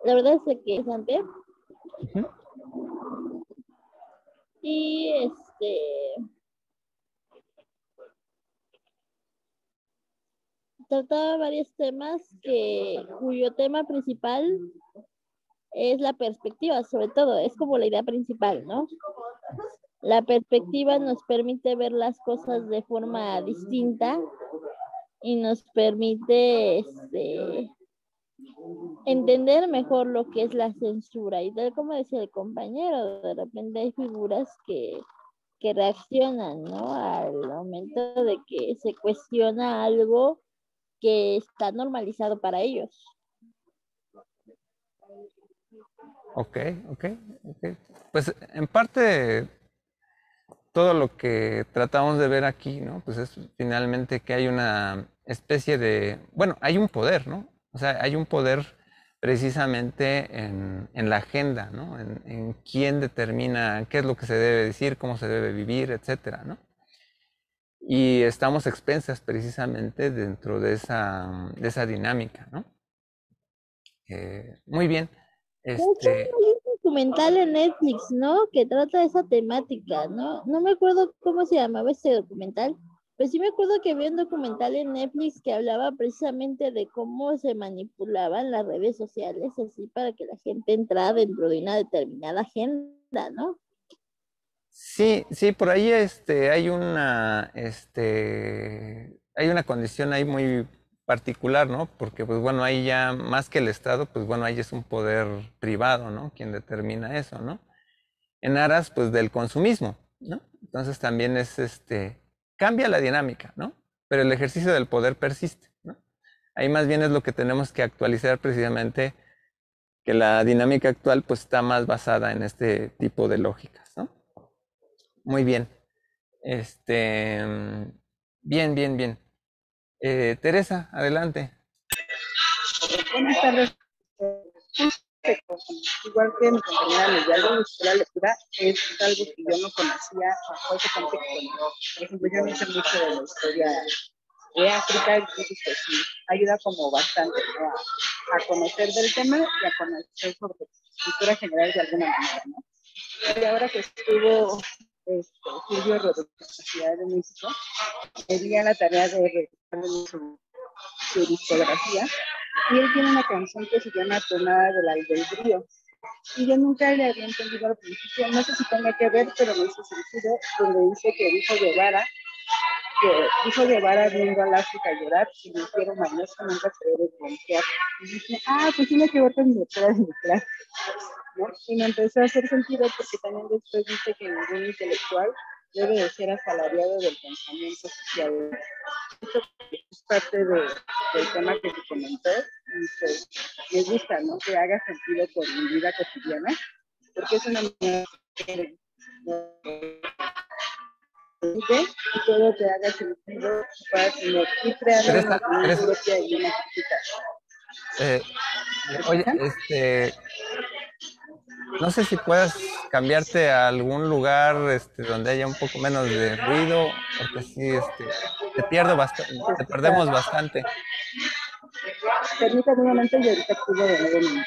La verdad es que es antes. Y este trataba varios temas que, cuyo tema principal es la perspectiva, sobre todo, es como la idea principal, ¿no? La perspectiva nos permite ver las cosas de forma distinta y nos permite este, entender mejor lo que es la censura. Y tal como decía el compañero, de repente hay figuras que, que reaccionan, ¿no? Al momento de que se cuestiona algo que está normalizado para ellos. Ok, ok, okay. Pues en parte todo lo que tratamos de ver aquí, ¿no? Pues es finalmente que hay una especie de, bueno, hay un poder, ¿no? O sea, hay un poder precisamente en, la agenda, ¿no? en, quién determina qué es lo que se debe decir, cómo se debe vivir, etcétera, ¿no? y estamos expensas precisamente dentro de esa, mm, de esa dinámica, ¿no? Eh, muy bien. Pues este... Hay un documental en Netflix, ¿no? Que trata de esa temática, ¿no? No me acuerdo cómo se llamaba ese documental, pero sí me acuerdo que había un documental en Netflix que hablaba precisamente de cómo se manipulaban las redes sociales así para que la gente entrara dentro de una determinada agenda, ¿no? Sí, sí, por ahí este, hay una, este, hay una condición ahí muy particular, ¿no? Porque, pues bueno, ahí ya más que el Estado, pues bueno, ahí es un poder privado, ¿no? Quien determina eso, ¿no? En aras, pues, del consumismo, ¿no? Entonces también es, este, cambia la dinámica, ¿no? Pero el ejercicio del poder persiste, ¿no? Ahí más bien es lo que tenemos que actualizar precisamente, que la dinámica actual, pues, está más basada en este tipo de lógica. Muy bien. Este, mm, bien, bien, bien. Eh, Teresa, adelante. Buenas tardes. Igual que mi compañera Miguel, la lectura es algo que yo no conocía bajo Por ejemplo, yo no sé mucho de la historia de África y sí, ayuda como bastante a, conocer del tema y a conocer sobre cultura general de alguna manera, ¿no? Y ahora que estuvo este, Julio Rodríguez, Ciudad de México, me la tarea de revisar su, discografía y él tiene una canción que se llama Tonada del Albedrío. Y yo nunca le había entendido al principio, no sé si tenga que ver, pero me hizo sentido, donde dice que dijo Guevara que llevar a viendo a África llorar y me hicieron mañana nunca se debe confiar. Y dije, ah, pues tiene que ver con mi otra clase. Y me empezó a hacer sentido porque también después dice que ningún intelectual debe de ser asalariado del pensamiento social. Esto es parte del tema que se comentó y pues, me gusta, ¿no? Que haga sentido con mi vida cotidiana porque es una manera de y todo te haga sentido para no y creas una propia y eh, oye, este, no sé si puedas cambiarte a algún lugar este, donde haya un poco menos de ruido, porque sí, este, te pierdo bastante, te perdemos bastante. Permítame un momento y ahorita activo de nuevo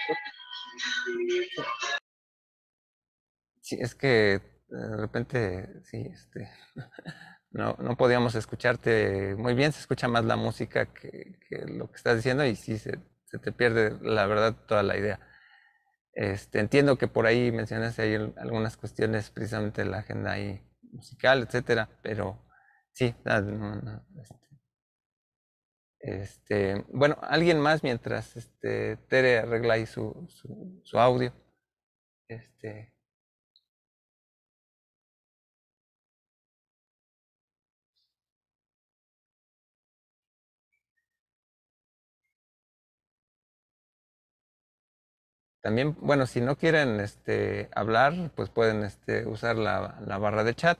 Sí, es que de repente, sí, este, no, no, podíamos escucharte muy bien, se escucha más la música que, lo que estás diciendo y sí, se, te pierde, la verdad, toda la idea. Este, entiendo que por ahí mencionaste ahí algunas cuestiones precisamente la agenda musical, etcétera, pero sí, este, este, bueno, alguien más mientras este, Tere arregla ahí su, su, su audio. Este, También, bueno, si no quieren este, hablar, pues pueden este, usar la, la barra de chat.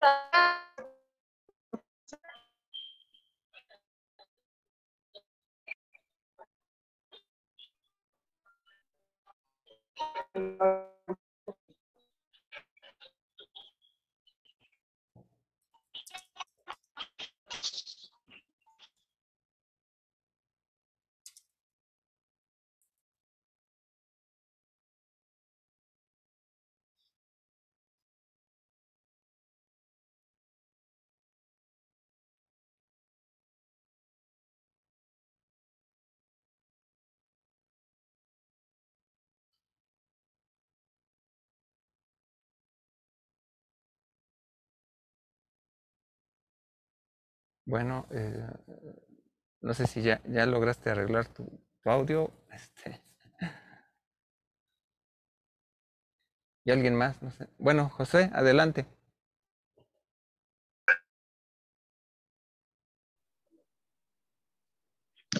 and Bueno, eh, no sé si ya, lograste arreglar tu, audio. Este. ¿Y alguien más? No sé. Bueno, José, adelante.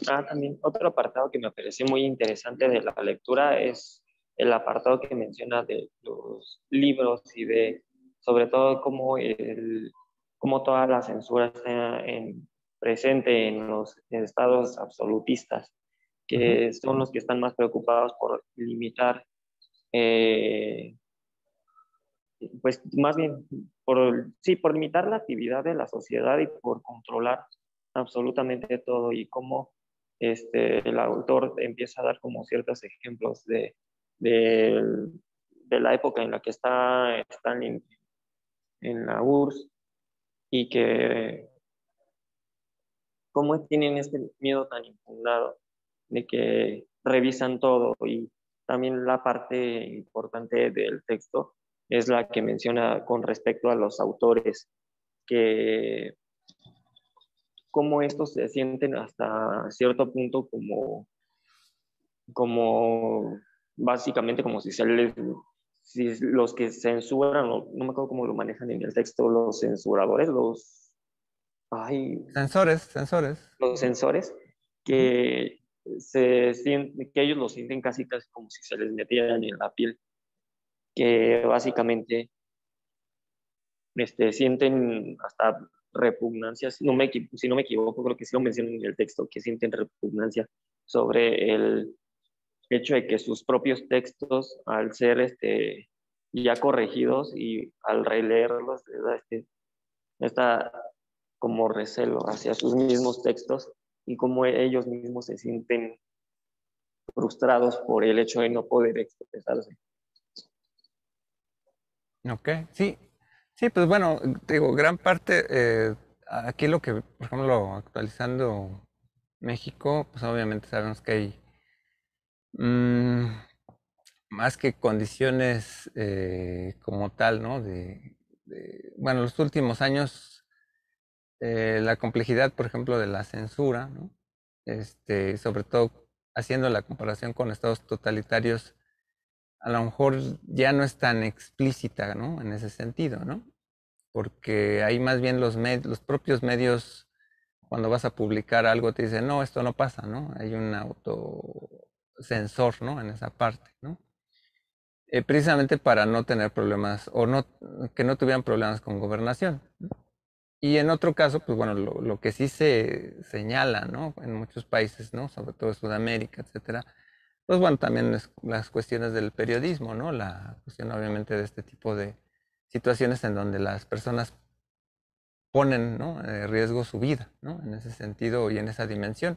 Ah, también otro apartado que me pareció muy interesante de la lectura es el apartado que menciona de los libros y de sobre todo cómo el, cómo toda la censura está en, presente en los estados absolutistas, que son los que están más preocupados por limitar, eh, pues más bien, por, sí, por limitar la actividad de la sociedad y por controlar absolutamente todo y cómo este, el autor empieza a dar como ciertos ejemplos de, de, de la época en la que está Stalin en la URSS y que cómo tienen este miedo tan impugnado de que revisan todo y también la parte importante del texto es la que menciona con respecto a los autores, que cómo estos se sienten hasta cierto punto como, como básicamente como si se les si los que censuran, no, me acuerdo cómo lo manejan en el texto, los censuradores, los... Ay, sensores, sensores. Los sensores, que, se que ellos lo sienten casi, casi como si se les metieran en la piel, que básicamente este, sienten hasta repugnancia, no, me, si no me equivoco, creo que sí lo mencionan en el texto, que sienten repugnancia sobre el hecho de que sus propios textos, al ser este, ya corregidos y al releerlos, está da como recelo hacia sus mismos textos y como ellos mismos se sienten frustrados por el hecho de no poder expresarse. Ok, sí, sí, pues bueno, digo, gran parte, eh, aquí lo que, por ejemplo, actualizando México, pues obviamente sabemos que hay Mm, más que condiciones eh, como tal, ¿no? De, bueno, los últimos años, eh, la complejidad, por ejemplo, de la censura, ¿no? este, sobre todo haciendo la comparación con estados totalitarios, a lo mejor ya no es tan explícita, ¿no? En ese sentido, ¿no? Porque ahí más bien los, medios, los propios medios, cuando vas a publicar algo, te dicen, no, esto no pasa, ¿no? Hay un auto sensor, ¿no? En esa parte, ¿no? Eh, precisamente para no tener problemas o no, que no tuvieran problemas con gobernación. Y en otro caso, pues bueno, lo, que sí se señala, ¿no? En muchos países, ¿no? Sobre todo Sudamérica, etcétera. Pues bueno, también las, cuestiones del periodismo, ¿no? La cuestión obviamente de este tipo de situaciones en donde las personas ponen, ¿no? En riesgo su vida, ¿no? En ese sentido y en esa dimensión.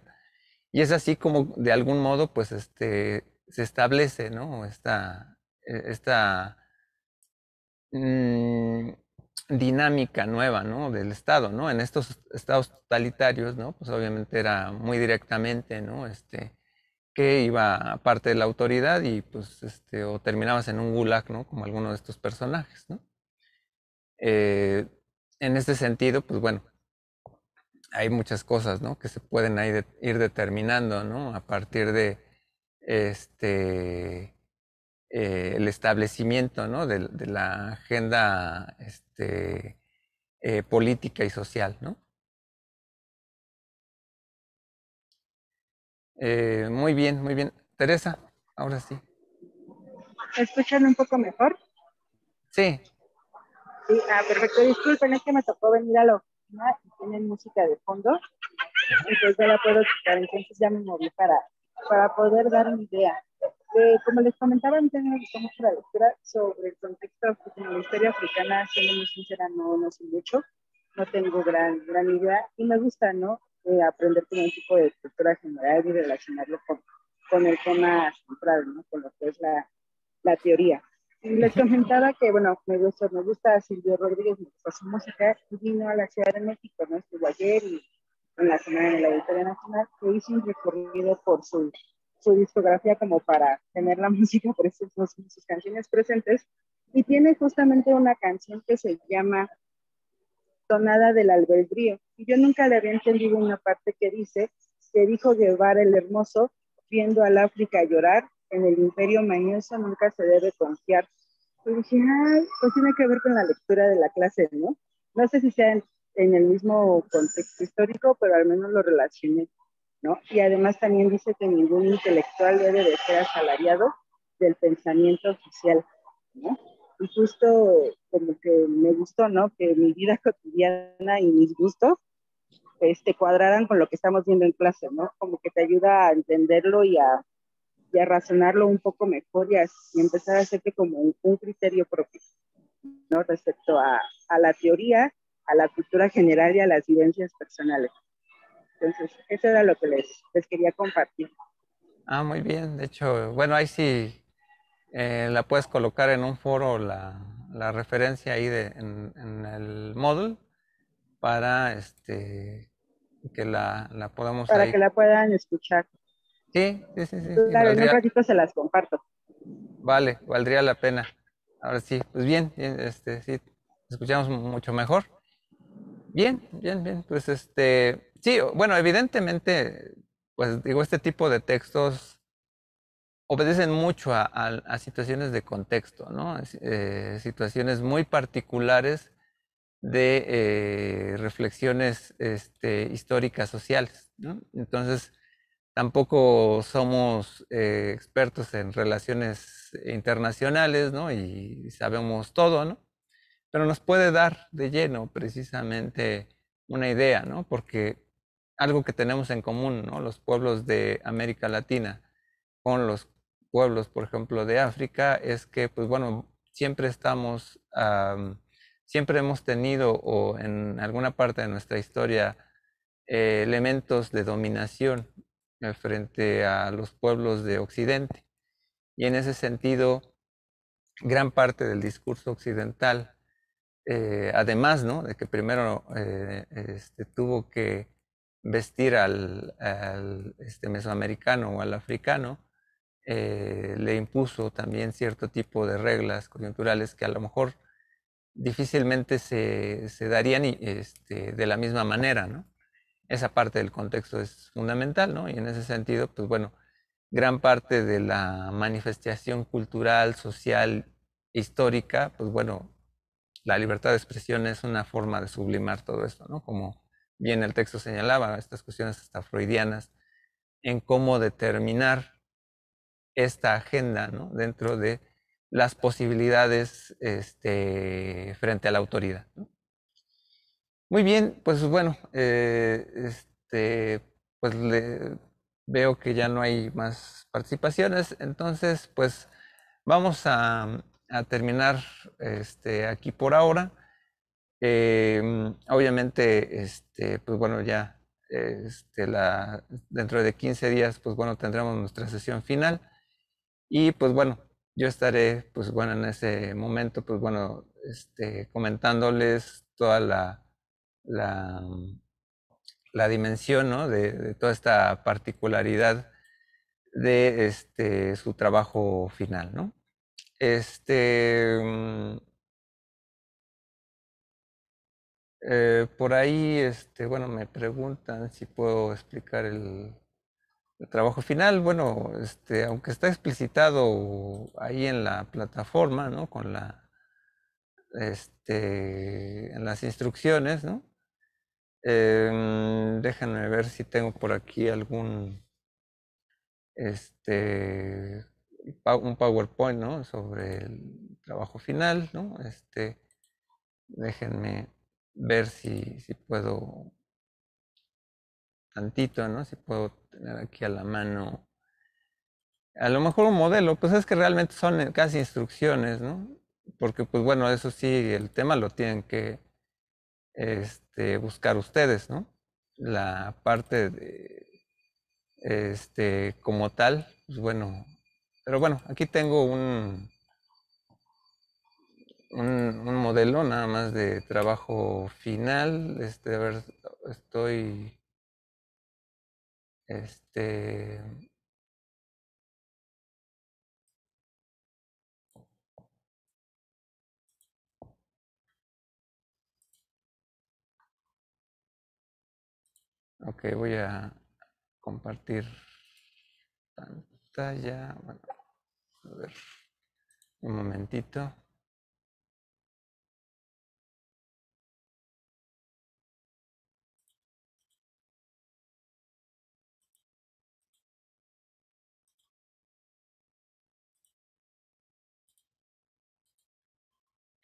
Y es así como de algún modo pues este, se establece ¿no? esta, e, esta mm, dinámica nueva ¿no? del Estado. ¿no? En estos estados totalitarios ¿no? pues obviamente era muy directamente ¿no? este, que iba a parte de la autoridad y pues este, o terminabas en un gulag ¿no? como alguno de estos personajes. ¿no? Eh, en este sentido pues bueno hay muchas cosas, ¿no? Que se pueden ir determinando, ¿no? A partir de este eh, el establecimiento, ¿no? De, la agenda este, eh, política y social, ¿no? Eh, muy bien, muy bien. Teresa, ahora sí. ¿Escuchan un poco mejor? Sí. Sí, ah, perfecto. Disculpen, es que me tocó venir a lo y tienen música de fondo, entonces ya la puedo quitar, entonces ya me moví para, para poder dar una idea. Eh, como les comentaba, a me gusta mucho la lectura sobre el contexto, de la historia africana, siendo muy sincera, no, no sé mucho, no tengo gran, gran idea, y me gusta, ¿no? Eh, aprender como un tipo de cultura general y relacionarlo con, con el tema central, ¿no? Con lo que es la, la teoría. Les comentaba que, bueno, me gusta, me gusta Silvio Rodríguez, me gusta su música, y vino a la Ciudad de México, ¿no? Estuvo ayer y en la semana de la Auditoria Nacional, que hizo un recorrido por su, su discografía como para tener la música, presente, sus, canciones presentes, y tiene justamente una canción que se llama Sonada del Albedrío, y yo nunca le había entendido una parte que dice, que dijo llevar el Hermoso, viendo al África llorar, en el Imperio Mañoso nunca se debe confiar. Y pues dije, ay, pues tiene que ver con la lectura de la clase, ¿no? No sé si sea en, el mismo contexto histórico, pero al menos lo relacioné, ¿no? Y además también dice que ningún intelectual debe de ser asalariado del pensamiento oficial, ¿no? Y justo como que me gustó, ¿no? Que mi vida cotidiana y mis gustos este, cuadraran con lo que estamos viendo en clase, ¿no? Como que te ayuda a entenderlo y a y a razonarlo un poco mejor y, empezar a hacerte como un, criterio propio, ¿no? Respecto a, a, la teoría, a la cultura general y a las vivencias personales. Entonces, eso era lo que les, les quería compartir. Ah, muy bien. De hecho, bueno, ahí sí eh, la puedes colocar en un foro la, la referencia ahí de, en, el módulo para este que la, la podamos para que la puedan escuchar Sí, sí, sí. un ratito se las comparto. Vale, valdría la pena. Ahora sí, pues bien, este, sí, escuchamos mucho mejor. Bien, bien, bien. Pues este, sí, bueno, evidentemente, pues digo, este tipo de textos obedecen mucho a, situaciones de contexto, ¿no? Eh, situaciones muy particulares de eh, reflexiones este, históricas sociales, ¿no? Entonces, tampoco somos eh, expertos en relaciones internacionales, ¿no? Y sabemos todo, ¿no? Pero nos puede dar de lleno precisamente una idea, ¿no? Porque algo que tenemos en común, ¿no? Los pueblos de América Latina con los pueblos, por ejemplo, de África, es que, pues bueno, siempre estamos, siempre hemos tenido o en alguna parte de nuestra historia eh, elementos de dominación frente a los pueblos de Occidente. Y en ese sentido, gran parte del discurso occidental, eh, además ¿no? de que primero eh, este, tuvo que vestir al, este, mesoamericano o al africano, eh, le impuso también cierto tipo de reglas coyunturales que a lo mejor difícilmente se, darían este, de la misma manera, ¿no? esa parte del contexto es fundamental, ¿no? Y en ese sentido, pues bueno, gran parte de la manifestación cultural, social, histórica, pues bueno, la libertad de expresión es una forma de sublimar todo esto, ¿no? Como bien el texto señalaba, estas cuestiones hasta freudianas, en cómo determinar esta agenda, ¿no? Dentro de las posibilidades este, frente a la autoridad, muy bien, pues bueno, eh, este, pues veo que ya no hay más participaciones, entonces pues vamos a, terminar este, aquí por ahora. Eh, obviamente, este, pues bueno, ya este, la, dentro de 15 días, pues bueno, tendremos nuestra sesión final y pues bueno, yo estaré, pues bueno, en ese momento, pues bueno, este, comentándoles toda la Mm, la, dimensión ¿no? de, toda esta particularidad de este, su trabajo final. ¿no? Este, mm, eh, por ahí, este, bueno, me preguntan si puedo explicar el, el trabajo final. Bueno, este, aunque está explicitado ahí en la plataforma, ¿no? Con la, este, en las instrucciones, ¿no? Em, déjenme ver si tengo por aquí algún este un PowerPoint, ¿no? Sobre el trabajo final, ¿no? Este, déjenme ver si, si puedo tantito, ¿no? Si puedo tener aquí a la mano. A lo mejor un modelo, pues es que realmente son eh, casi instrucciones, ¿no? Porque, pues bueno, eso sí, el tema lo tienen que este, buscar ustedes, ¿no? La parte de, este, como tal, pues bueno, pero bueno, aquí tengo un, un, un, modelo nada más de trabajo final, este, a ver, estoy, este, Ok, voy a compartir pantalla. Bueno, a ver, un momentito.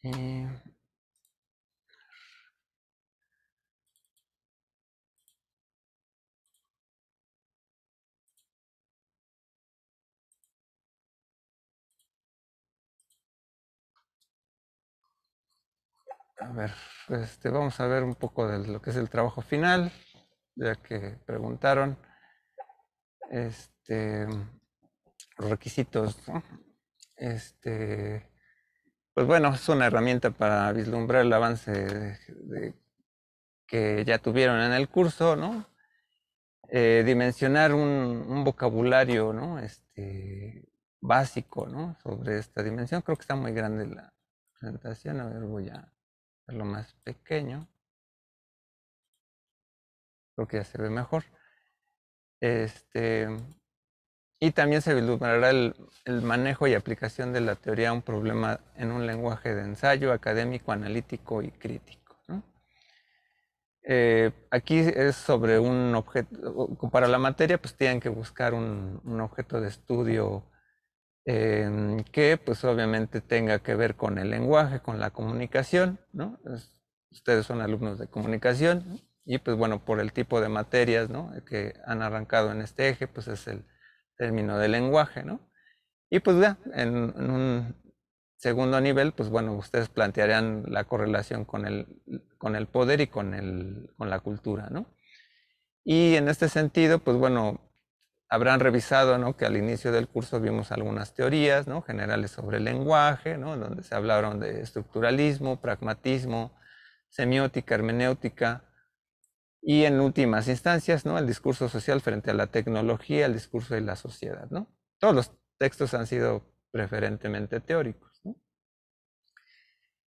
Eh, A ver, este, vamos a ver un poco de lo que es el trabajo final, ya que preguntaron este, los requisitos. Este, pues bueno, es una herramienta para vislumbrar el avance que ya tuvieron en el curso, ¿no? Eh, dimensionar un, vocabulario, ¿no? Este, básico, Sobre esta dimensión. Creo que está muy grande la presentación. A ver, voy a lo más pequeño. Creo que ya se ve mejor. Este, y también se iluminará el, manejo y aplicación de la teoría a un problema en un lenguaje de ensayo académico, analítico y crítico. Eh, aquí es sobre un objeto, para la materia pues tienen que buscar un objeto de estudio Em, que pues obviamente tenga que ver con el lenguaje, con la comunicación, ¿no? ustedes son alumnos de comunicación y pues bueno, por el tipo de materias, ¿no? Que han arrancado en este eje, pues es el término de lenguaje, ¿no? Y pues ya, en, un segundo nivel, pues bueno, ustedes plantearían la correlación con el, con el poder y con, el, con la cultura, ¿no? Y en este sentido, pues bueno, habrán revisado que al inicio del curso vimos algunas teorías generales sobre el lenguaje, donde se hablaron de estructuralismo, pragmatismo, semiótica, hermenéutica, y en últimas instancias, ¿no? el discurso social frente a la tecnología, el discurso y la sociedad. ¿no? Todos los textos han sido preferentemente teóricos.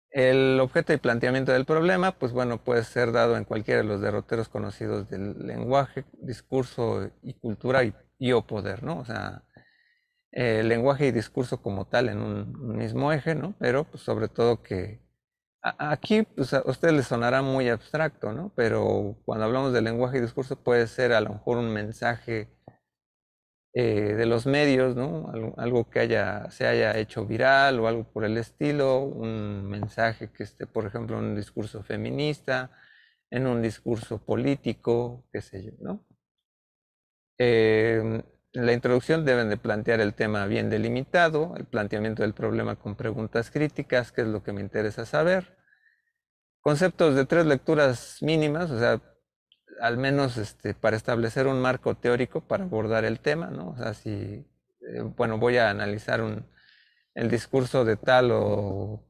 El objeto y planteamiento del problema, pues bueno, puede ser dado en cualquiera de los derroteros conocidos del lenguaje, discurso y cultura y yo poder, ¿no? O sea, eh, lenguaje y discurso como tal en un mismo eje, ¿no? Pero pues, sobre todo que aquí pues, a ustedes les sonará muy abstracto, ¿no? Pero cuando hablamos de lenguaje y discurso puede ser a lo mejor un mensaje eh, de los medios, ¿no? Algo, que haya, se haya hecho viral o algo por el estilo, un mensaje que esté, por ejemplo, en un discurso feminista, en un discurso político, qué sé yo, ¿no? En eh, la introducción deben de plantear el tema bien delimitado, el planteamiento del problema con preguntas críticas, que es lo que me interesa saber. Conceptos de tres lecturas mínimas, o sea, al menos este, para establecer un marco teórico para abordar el tema, ¿no? O sea, si, eh, bueno, voy a analizar el discurso de tal o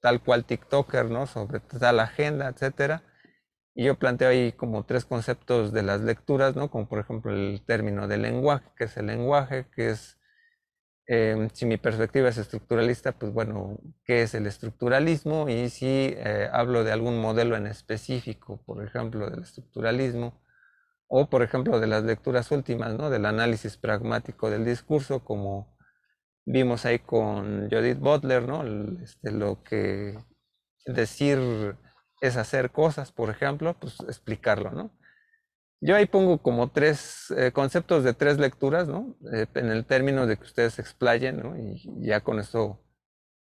tal cual TikToker, ¿no? Sobre tal agenda, etcétera y yo planteo ahí como tres conceptos de las lecturas, Como por ejemplo el término del lenguaje, que es el lenguaje, que es, em, si mi perspectiva es estructuralista, pues bueno, ¿qué es el estructuralismo? Y si eh, hablo de algún modelo en específico, por ejemplo, del estructuralismo, o por ejemplo de las lecturas últimas, Del análisis pragmático del discurso, como vimos ahí con Judith Butler, ¿no? Este, lo que decir es hacer cosas, por ejemplo, pues explicarlo, ¿no? Yo ahí pongo como tres eh, conceptos de tres lecturas, ¿no? Eh, en el término de que ustedes explayen, ¿no? Y, ya con eso,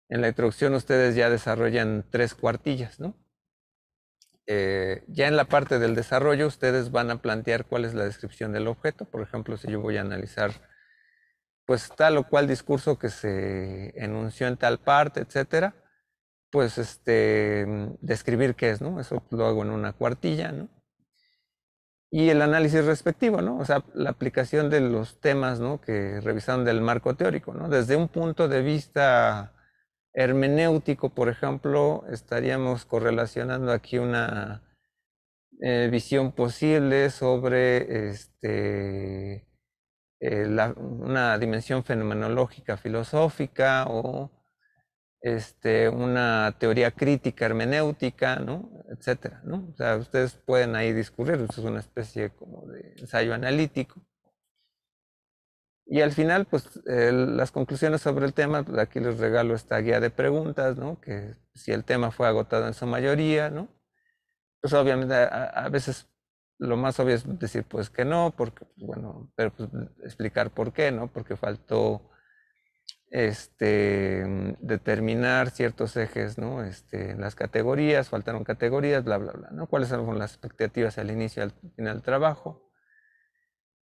en la introducción ustedes ya desarrollan tres cuartillas, ¿no? Eh, ya en la parte del desarrollo ustedes van a plantear cuál es la descripción del objeto. Por ejemplo, si yo voy a analizar pues tal o cual discurso que se enunció en tal parte, etcétera, pues, este, mm, describir qué es, ¿no? Eso lo hago en una cuartilla, ¿no? Y el análisis respectivo, ¿no? O sea, la aplicación de los temas, ¿no? Que revisaron del marco teórico, ¿no? Desde un punto de vista hermenéutico, por ejemplo, estaríamos correlacionando aquí una eh, visión posible sobre este, eh, una dimensión fenomenológica filosófica o este, una teoría crítica hermenéutica, ¿no? etcétera. ¿no? O sea, ustedes pueden ahí discurrir, es una especie como de ensayo analítico. Y al final, pues las conclusiones sobre el tema, pues, aquí les regalo esta guía de preguntas, ¿no? que si el tema fue agotado en su mayoría, ¿no? pues obviamente a, veces lo más obvio es decir pues que no, porque bueno, pero pues, explicar por qué, ¿no? porque faltó este, mm, determinar ciertos ejes, ¿no? Este, las categorías, faltaron categorías, bla, bla, bla, ¿no? ¿Cuáles son las expectativas al inicio y al final del trabajo?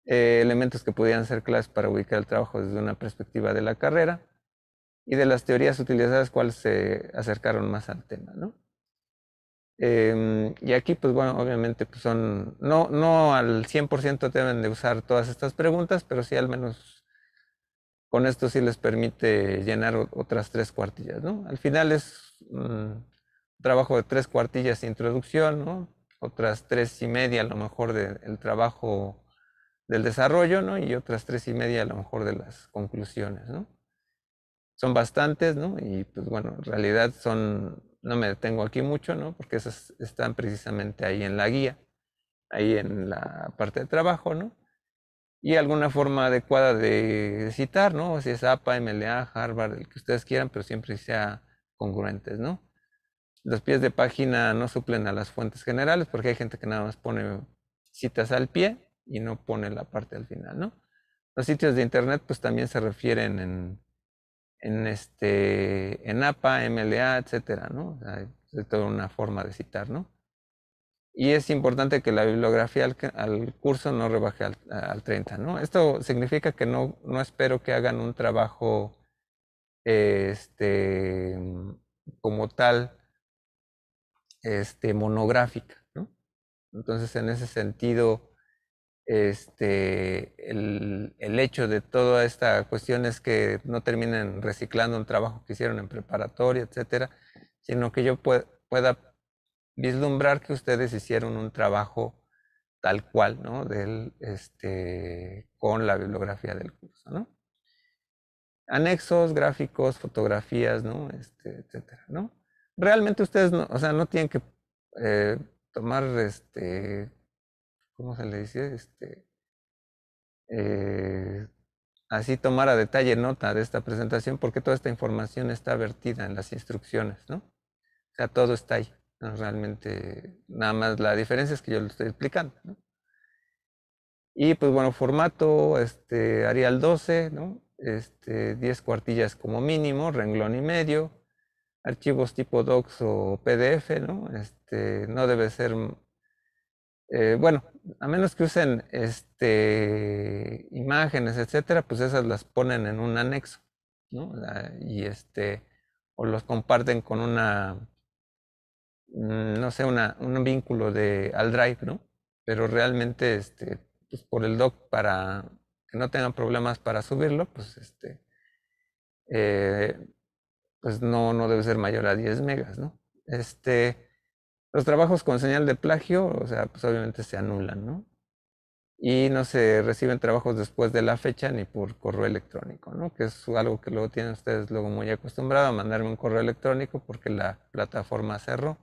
Eh, elementos que podían ser claves para ubicar el trabajo desde una perspectiva de la carrera y de las teorías utilizadas, cuáles se acercaron más al tema, em, y aquí, pues bueno, obviamente pues, son, no, no al 100% deben de usar todas estas preguntas, pero sí al menos con esto sí les permite llenar otras tres cuartillas, ¿no? Al final es un mm, trabajo de tres cuartillas de introducción, ¿no? Otras tres y media a lo mejor del trabajo del desarrollo, ¿no? Y otras tres y media a lo mejor de las conclusiones, ¿no? Son bastantes, ¿no? Y pues bueno, en realidad son, no me detengo aquí mucho, ¿no? Porque esas están precisamente ahí en la guía, ahí en la parte de trabajo, ¿no? y alguna forma adecuada de citar, ¿no? Si es APA, MLA, Harvard, el que ustedes quieran, pero siempre sea congruentes, ¿no? Los pies de página no suplen a las fuentes generales porque hay gente que nada más pone citas al pie y no pone la parte al final, ¿no? Los sitios de internet pues también se refieren en, en este, en APA, MLA, etcétera, ¿no? es toda una forma de citar, ¿no? y es importante que la bibliografía al, curso no rebaje al, 30. ¿no? Esto significa que no, no espero que hagan un trabajo este, como tal este, monográfica. Entonces, en ese sentido, este, el, el, hecho de toda esta cuestión es que no terminen reciclando un trabajo que hicieron en preparatoria, etcétera, sino que yo pueda vislumbrar que ustedes hicieron un trabajo tal cual, ¿no? Del, este, con la bibliografía del curso, ¿no? Anexos, gráficos, fotografías, ¿no? Este, etcétera, ¿no? Realmente ustedes, no, o sea, no tienen que eh, tomar, este, ¿cómo se le dice? Este, eh, así tomar a detalle nota de esta presentación porque toda esta información está vertida en las instrucciones, ¿no? O sea, todo está ahí. Realmente, nada más la diferencia es que yo lo estoy explicando. Y pues bueno, formato, este, Arial 12, ¿no? este, 10 cuartillas como mínimo, renglón y medio, archivos tipo docs o PDF, ¿no? Este, no debe ser, mm, eh, bueno, a menos que usen este, imágenes, etcétera, pues esas las ponen en un anexo, ¿no? Ah, y este, o los comparten con una Mm, no sé, una, un vínculo de, al drive, ¿no? Pero realmente, este, pues por el doc, para que no tengan problemas para subirlo, pues este, eh, pues no, no debe ser mayor a 10 megas, ¿no? Este, los trabajos con señal de plagio, o sea, pues obviamente se anulan, ¿no? Y no se reciben trabajos después de la fecha ni por correo electrónico, ¿no? Que es algo que luego tienen ustedes luego muy acostumbrado a mandarme un correo electrónico porque la plataforma cerró.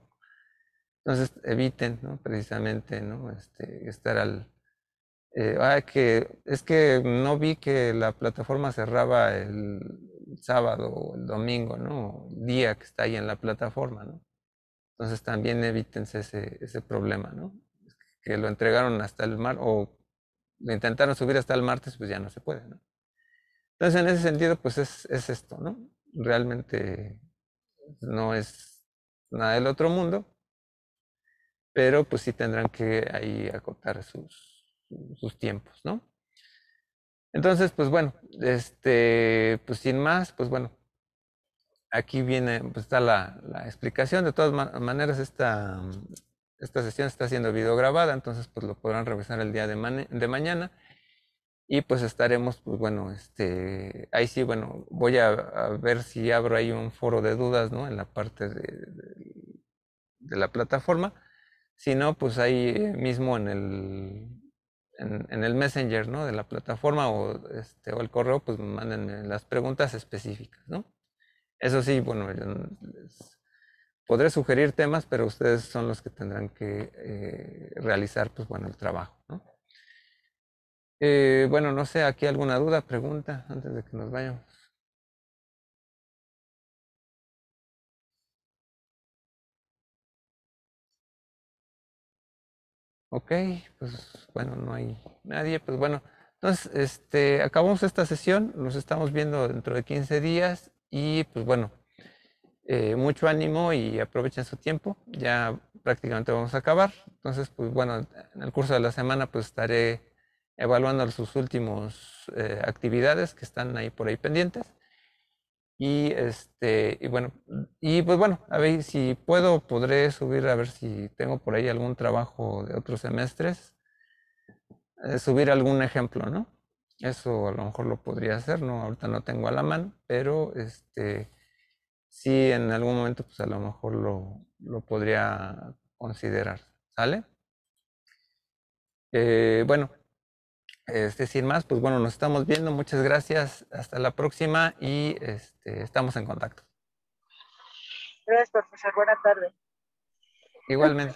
Entonces eviten, ¿no? Precisamente, ¿no? Este, estar al... Eh, que, es que no vi que la plataforma cerraba el sábado o el domingo, ¿no? día que está ahí en la plataforma, ¿no? Entonces también evítense ese, ese problema, ¿no? Que lo entregaron hasta el mar o lo intentaron subir hasta el martes, pues ya no se puede, ¿no? Entonces en ese sentido, pues es, es esto, ¿no? Realmente no es nada del otro mundo pero pues sí tendrán que ahí acotar sus, tiempos, ¿no? Entonces, pues bueno, este, pues sin más, pues bueno, aquí viene, pues está la, explicación. De todas maneras, mm, esta, sesión está siendo videograbada, entonces pues lo podrán revisar el día de, de mañana. Y pues estaremos, pues bueno, este, ahí sí, bueno, voy a, ver si abro ahí un foro de dudas, ¿no? En la parte de la plataforma si no, pues ahí mismo en el, en, el Messenger ¿no? de la plataforma o, este, o el correo, pues manden las preguntas específicas, ¿no? Eso sí, bueno, yo les podré sugerir temas, pero ustedes son los que tendrán que eh, realizar, pues bueno, el trabajo, ¿no? Eh, bueno, no sé, aquí alguna duda, pregunta, antes de que nos vayamos. Ok, pues bueno, no hay nadie, pues bueno. Entonces, este, acabamos esta sesión, nos estamos viendo dentro de 15 días y pues bueno, eh, mucho ánimo y aprovechen su tiempo, ya prácticamente vamos a acabar. Entonces, pues bueno, en el curso de la semana pues estaré evaluando sus últimas eh, actividades que están ahí por ahí pendientes. Y este, y bueno, y pues bueno, a ver si puedo, podré subir a ver si tengo por ahí algún trabajo de otros semestres, eh, subir algún ejemplo, ¿no? Eso a lo mejor lo podría hacer, ¿no? Ahorita no tengo a la mano, pero este, sí en algún momento, pues a lo mejor lo, podría considerar, ¿sale? Eh, bueno, este, sin más, pues bueno, nos estamos viendo. Muchas gracias. Hasta la próxima y este, estamos en contacto. Gracias, profesor. Buenas tardes. Igualmente.